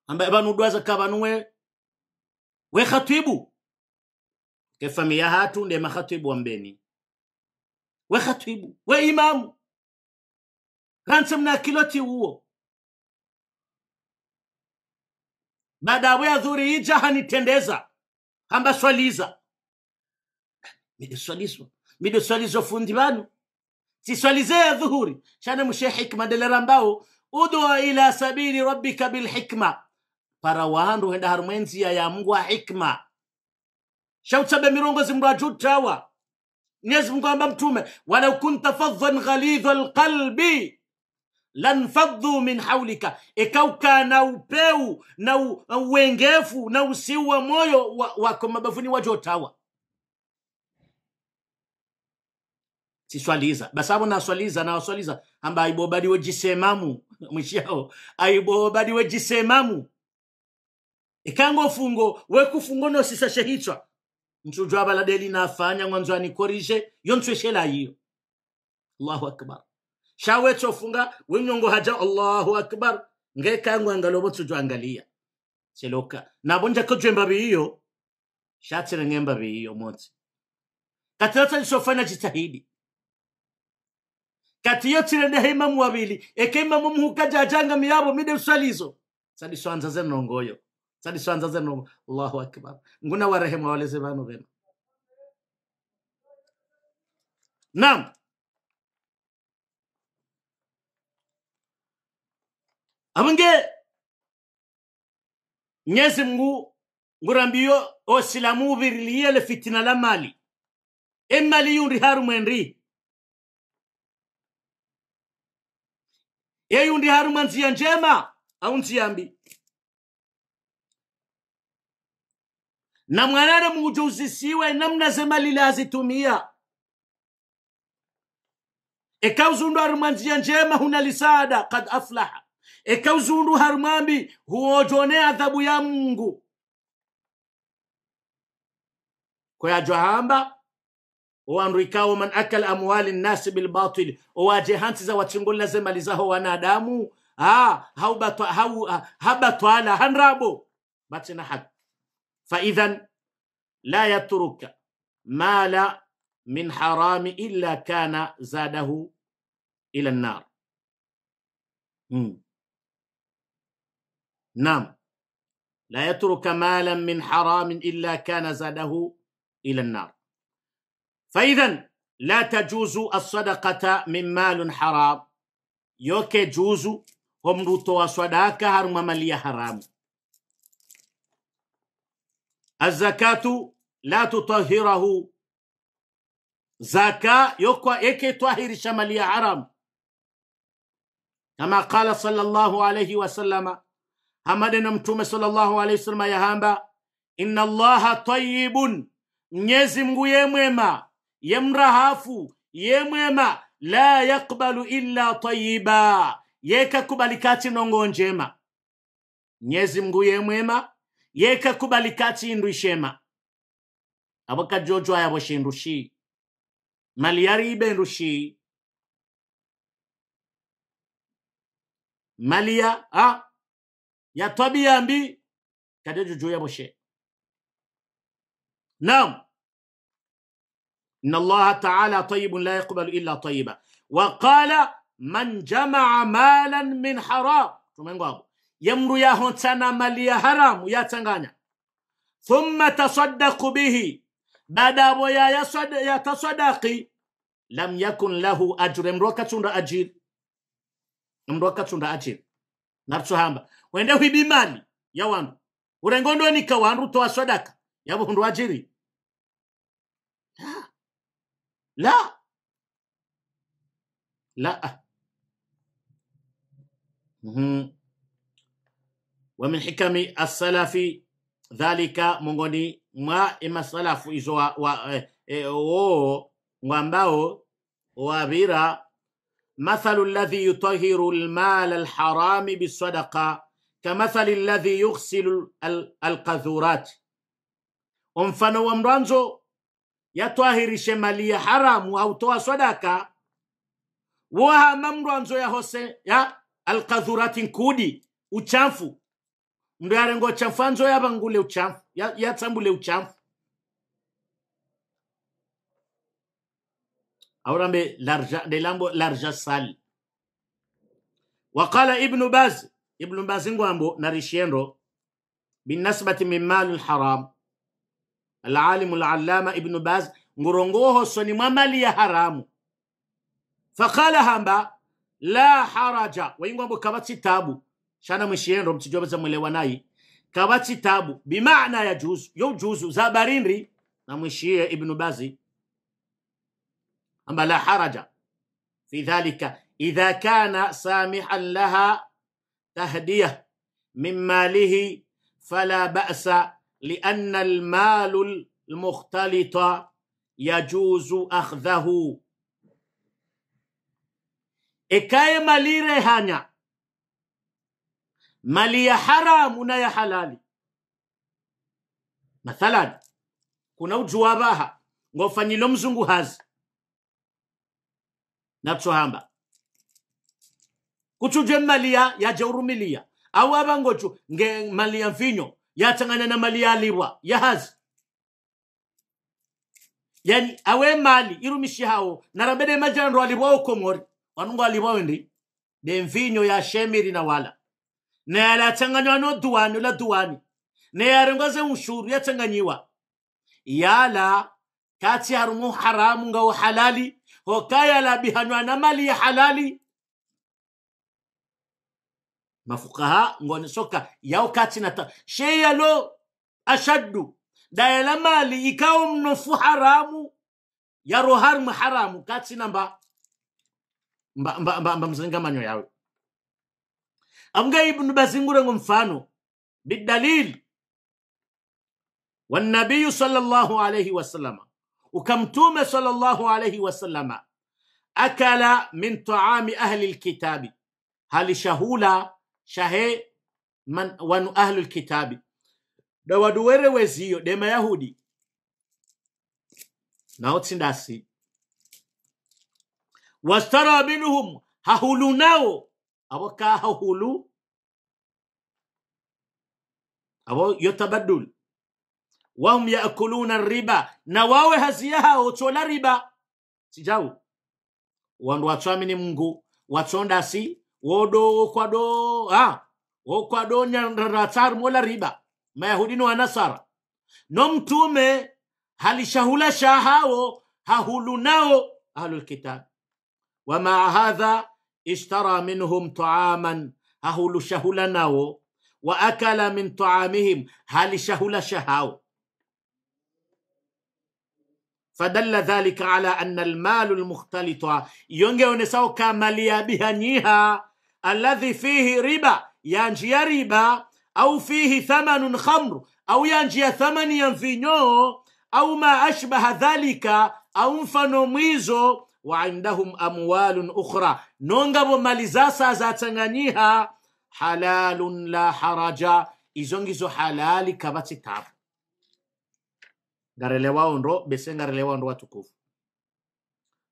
hamba vanu dwaza ka vanu we we khatibu ke hatu nde makhatibu ambeni we khatibu we imamu ranse mna kiloti uwo madabu ya zuri ija hanitendeza hambaswaliza mideswalizo mideswalizo fundi vanu siswalizea dhuhuri shana mushe hikma delerambao udwa ila sabili rabbika bilhikma para wandu henda harumwenziya ya mungu wa hikma shautsabe mirongo zimbra ajutawa nyezi mungu amba mtume walau kunta fadhan ghalidha alqalbi lanfadhu min haulika, ikaukaa na upeu na uwengefu na usiu wa moyo wako wa mabavuni wajotawa. siswaliza basavo naswaliza nawaswaliza amba aibo badiwe mwishao aibobadi badiwe ikango fungo wekufungo nosisashehitswa mtujwa baladeli nafanya mwanzo anikorije yo ntsweshela iyo allahu akbar shawe chofunga wenyongo haja allahu akbar ngeka ngekangwa ngalobo tujwangalia seloka nabonja kujwemba biyo shatira ngemba biyo motsi katirata lisofanya jitahidi katiyo tirendehe imamu wabili eke imamu muka jajanga miyabo mide usalizo sadi zenongoyo sadiswanza zenongo allahu akbar nguna warehema waleze banu beno naam amunge nyezi mngu ngurambiyo osilamu uviriliyele fitina la mali emali yundi haru mwenri yeyundi haru mwa njema au nziya mbi na mwanare muujuzisiwe namna zemali lazitumia ekauzundu ari njema huna lisada kad aflaha ekawuzundu harumambi huojone adhabu ya mungu koyajwa johamba owandu ikawo man akala amwali nnasi bilbatili owaje hansi za wachingolila ze mali zaho wanadamu hau habatwala hanrabo batina hak faidhan la yatruka mala min harami illa kana zadahu ila nnar hmm. نعم لا يترك مالا من حرام الا كان زاده الى النار فاذا لا تجوز الصدقه من مال حرام يوكي جوزو هم روتوا صدقة هرم مالية حرام الزكاة لا تطهره زكاة يوكو ايكي طهر شمالية حرام كما قال صلى الله عليه وسلم hamade na mtume sallallahu alaihi wasallam yahamba inna allaha tayyibun mnyezi mngu yemwema yemrahafu yemwema la yakbalu illa tayiba yekakubalikati nongo njema mnyezi mngu yemwema yekakubalikati indu ishema abakajojo ayaboshe indu mali yaribe indushi maliya ah ya tabia mbi kadejo juu ya boshe naam إن الله تعالى طيب لا يقبل إلا طيبا وقال من جمع مالا من حرام يمر يا هنتنا مال يا حرام يا تنغانا ثم تصدق به بعد ويا يصد تصدق لم يكن له أجر امرك تند أجير امرك تند أجير نفسه wende wiba mali ya wandu ni wandu toa swadaka. ya vundu wajiri. la la la mm-hmm. ومن حكم السلف ذلك mongoni mwa emasalafu izo wa, wa, eh, eh, o mwambao wavira mathalu alladhi yutahiru almala alharami bisadaka kamathali alladhi yughsilu alqadhurat, wa mfano wa mranzo yatwahirishe mali ya haramu autoa sadaka wahama mranzo yahose ya alqadhurati nkudi uchafu mndu yarengo chafu anzo yavangule uchafu yatsambule uchafu aurambe de lambo larja sali waqala ibnu bazi ibnu basi ngwambo na rishiendo binasbati min mali lharam alalimu lalama ibnu bas ngurongoho soni mwa mali ya haramu fakala hamba la haraja waingwambo kaba tsitabu shana mwishiendo mtsijobeza mwelewa nayi kaba tsitabu bimana ya juzu yo juzu za barindi na mwishie ibnu bazi amba la haraja fi dhalika idha kana samihan laha تهديه من ماله فلا باس لان المال المختلط يجوز اخذه ikaye malire hanya mali ya haram na ya halali mathalan kuna ujuwabaha ngofanyilo mzungu hazi natsohamba mali kuchuje malia yajaurumilia au avangochu nge mali ya mfinyo yachangana na mali ya yalibwa yahazi yani awe mali irumishi hao narabede majandro alibwao okomori wanungu alibwao wendi de mfinyo ya shemiri na wala na yalachanganywa no duwani ula duwani na yarengaze ushuru yachanganyiwa yala kati harumu haramu ngao halali la bihanywa na mali ya halali mafukaha ngone yao kati na shey ashaddu dayala mali ikao mnofu haramu yaro harmu haramu kati na mba mzingamanyo yawe amga ibnu basingure ngo mfano bidalili والنبي صلى الله عليه وسلم وكمتوم صلى الله عليه وسلم أكل من طعام أهل الكتاب shahe man wanu ahlu lkitabi da wadu were weziyo de mayahudi nawo wastara minhum hahulu nawo abo ka hahulu abo yotabadul wahum yaakuluna riba na wawe hazi yahawo tsola riba sijau wandu watswamini mungu watsondasi wodo okwado ha wo okwado nyandraratsar mola riba mayahudi no wanasara no mtume halishahulasha hao hahulu nao ahlul kitab wama hadha ishtara minhum taaman shahula nao waakala min taamihim halishahulasha hao فدل ذلك على أن المال المختلط يونجي ونساو كماليا بها نيها alladhi fihi riba yanjia riba au fihi thamanun khamru au yanjia thamani ya mvinyo au ma ashbaha dhalika au mfano mwizo wa indahum amwalun ukhra nongavo mali zasa zatsanganyiha halalun la haraja izongizo halali kaba tsitabu ngarelewawo ndo bese ngarelewawo watukufu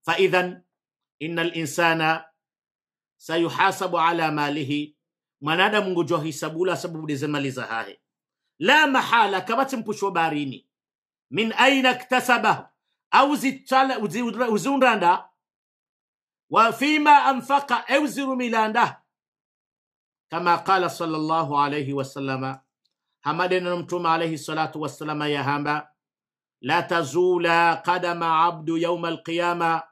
faidhan ina linsana sayuhasabu ala malihi mwanadamu ngujwa hisabula sababu dezemaliza hahe la mahala kabati mpushwa barini min aina iktasabahu au ziunranda wa fima anfaqa au kama qala sallallahu alayhi wasallama hamadena mtume alayhi salatu wassalama yahamba la tazula qadama abdu yauma alqiyama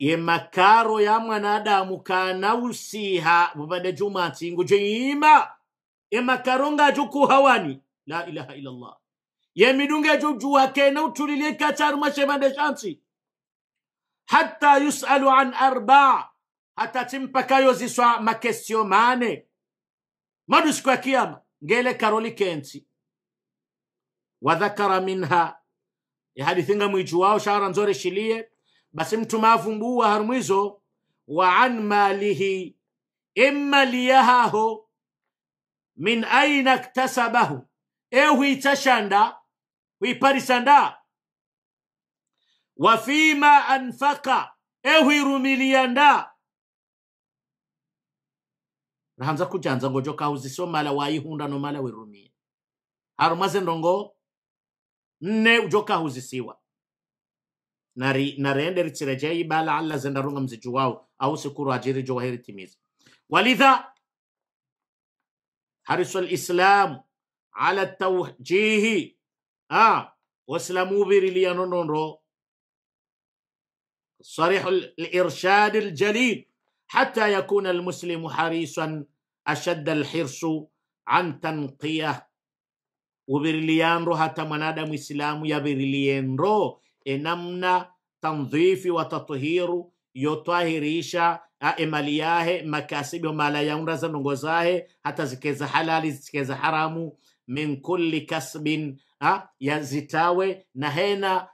ye makaro ya mwanadamu kanausiha vavada jumatsingo jeyima ye makaro ngajuku hawani la ilaha illallah ye midunge jujuha kena utulilie kacaruma shevande shansi hatta yusalu an arba hata timpakayo ziswa makestio mane madu siku ya kiama ngele karoli kensi wadhakara minha ya hadithinga mwijuwao shara nzore shilie basi mtu mbuwa harumizo wa an malihi imma liyahaho min aina ktasabahu e hwitashanda hwiparisanda wa fima anfaka e hwirumiliyanda rahanza kujanza ngojo kahuziso mala waihunda no mala wirumia harumaze ndongo nne ujo kahuzisiwa nari na reendere tsirejei bala alla runga mziju wao au sikuru ajiri jo wahiri timiza walidha harisu alislamu ala tawjihi ah waslamu biriliya nononro صريح الإرشاد الجليل حتى يكون المسلم حريصا أشد الحرص عن تنقيه وبرليان روها تمنادم إسلام يا برليان رو e namna tandhifi wa tathiru yotwahirisha emali yahe makasibi omala yaundaza ndongo zahe hata zikeza halali zikeza haramu min kulli kasbin ya zitawe na hena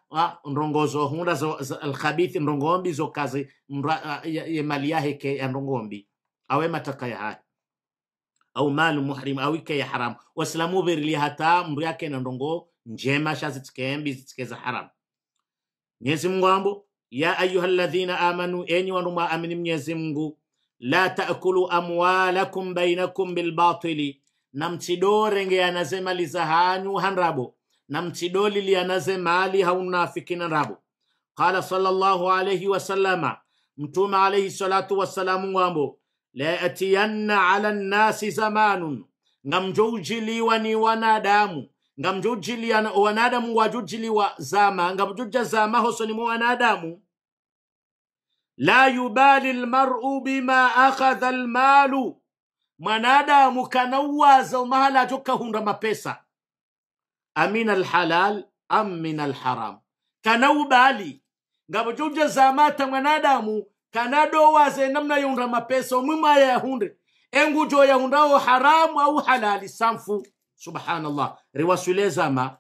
nrongozo hunda alkhabithi zo kazi emali yahe ke ya nrongombi awe mataka ya hahe au malu muhrim au ike ya haramu wasilamu virili hata mri yake na nrongo njema shazitsikembi zitikeza haramu Mwenyezi Mungu ambo ya ayuha alladhina amanu, enyi wanu mwaamini Mwenyezi Mungu, la taakulu amwalakum bainakum bilbatili, na mtido renge mali za hanyu hanrabo na mtido lili yanaze mali haunafikina rabo. Qala sallallahu alayhi sallama, mtume alayhi salatu salamu ngwambo la atiyanna ala nnasi zamanun, ngamjoujiliwa ni wanadamu nga mjujjiliana wanadamu wajujjiliwa zama nga zama zamaho sonimo wanadamu la yubali lmaru bima akhadha lmalu mwanadamu kanauwaza umahala ajo kahunda mapesa amina alhalal am min alharam kanaubali ngabo zama ta mwanadamu kanadowaze namna yunda mapesa omwimaya yahunde engujo yahundawo haramu au halali samfu subhanallah rivasülezama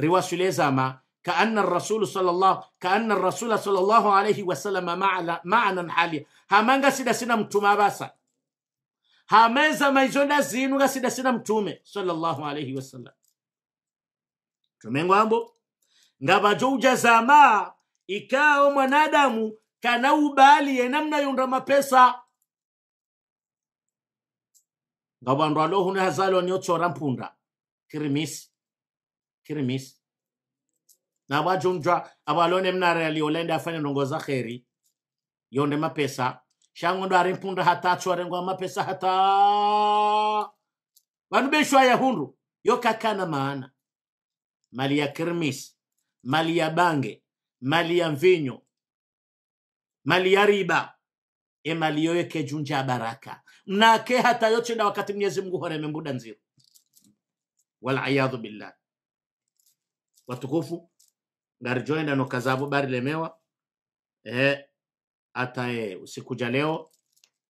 rivasülezama kaanna rasulu sallallahu kaanna rasula sallallahu alayhi wasallama ma'ana ma'anan hali hamanga sina mtuma basa hameza maizoda zinu sina mtume sallallahu alayhi wasallam tumengwambo ngabajouja zama ikao mwanadamu kana ubali enamna yonda mapesa nga bandu hune hazalo ni otsora mpunda kirimisi kirimisi na bajunjwa abalone mnare aliolende afanye ndongo za kheri yonde mapesa ndo ari mpunda hata achwarengwa mapesa hata vandu beshwa hundu yokakana maana mali ya kirimisi mali ya bange mali ya mvinyo mali ya riba emali yoyekejunja baraka mnaake hata yote na wakati Mwenyezi Mungu horeme muda nziro waliyadhu billah watukufu ngarijoenda nokazabo bari lemewa eh ataye usikuja leo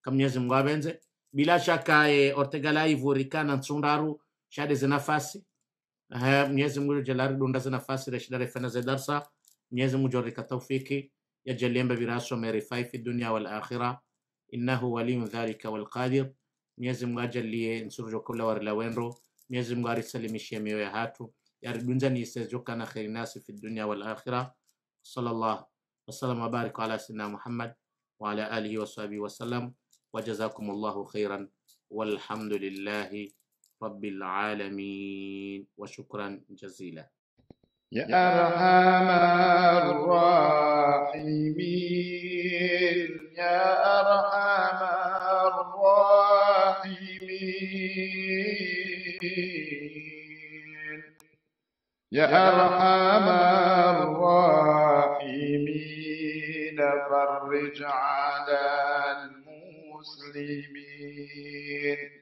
kama Mwenyezi Mungu abenze bila shaka e, ortegala ivurikana nsundaru shade zinafasi eh Mwenyezi Mungu jalari dunda zinafasi reshida refena zedarsa Mwenyezi Mungu jorika taufiki yajalemba viraso merifai fi dunya wal akhirah إنه ولي ذلك والقادر Mwenyezi Mungu ajalie nsurjo kula warila wenro Mwenyezi Mungu arisalimishie mioyo ya hatu yaridunzani isezjukana kheri nasi fi dunya wal akhira sallallahu wa wasallam wabarik ala sayyidina Muhammad wa ala alihi wa sahbihi wasallam وجزاكم الله خيرا والحمد rabbil رب Wa shukran jazila. يا أرحم الراحمين يا أرحم الراحمين يا أرحم الراحمين فرج على المسلمين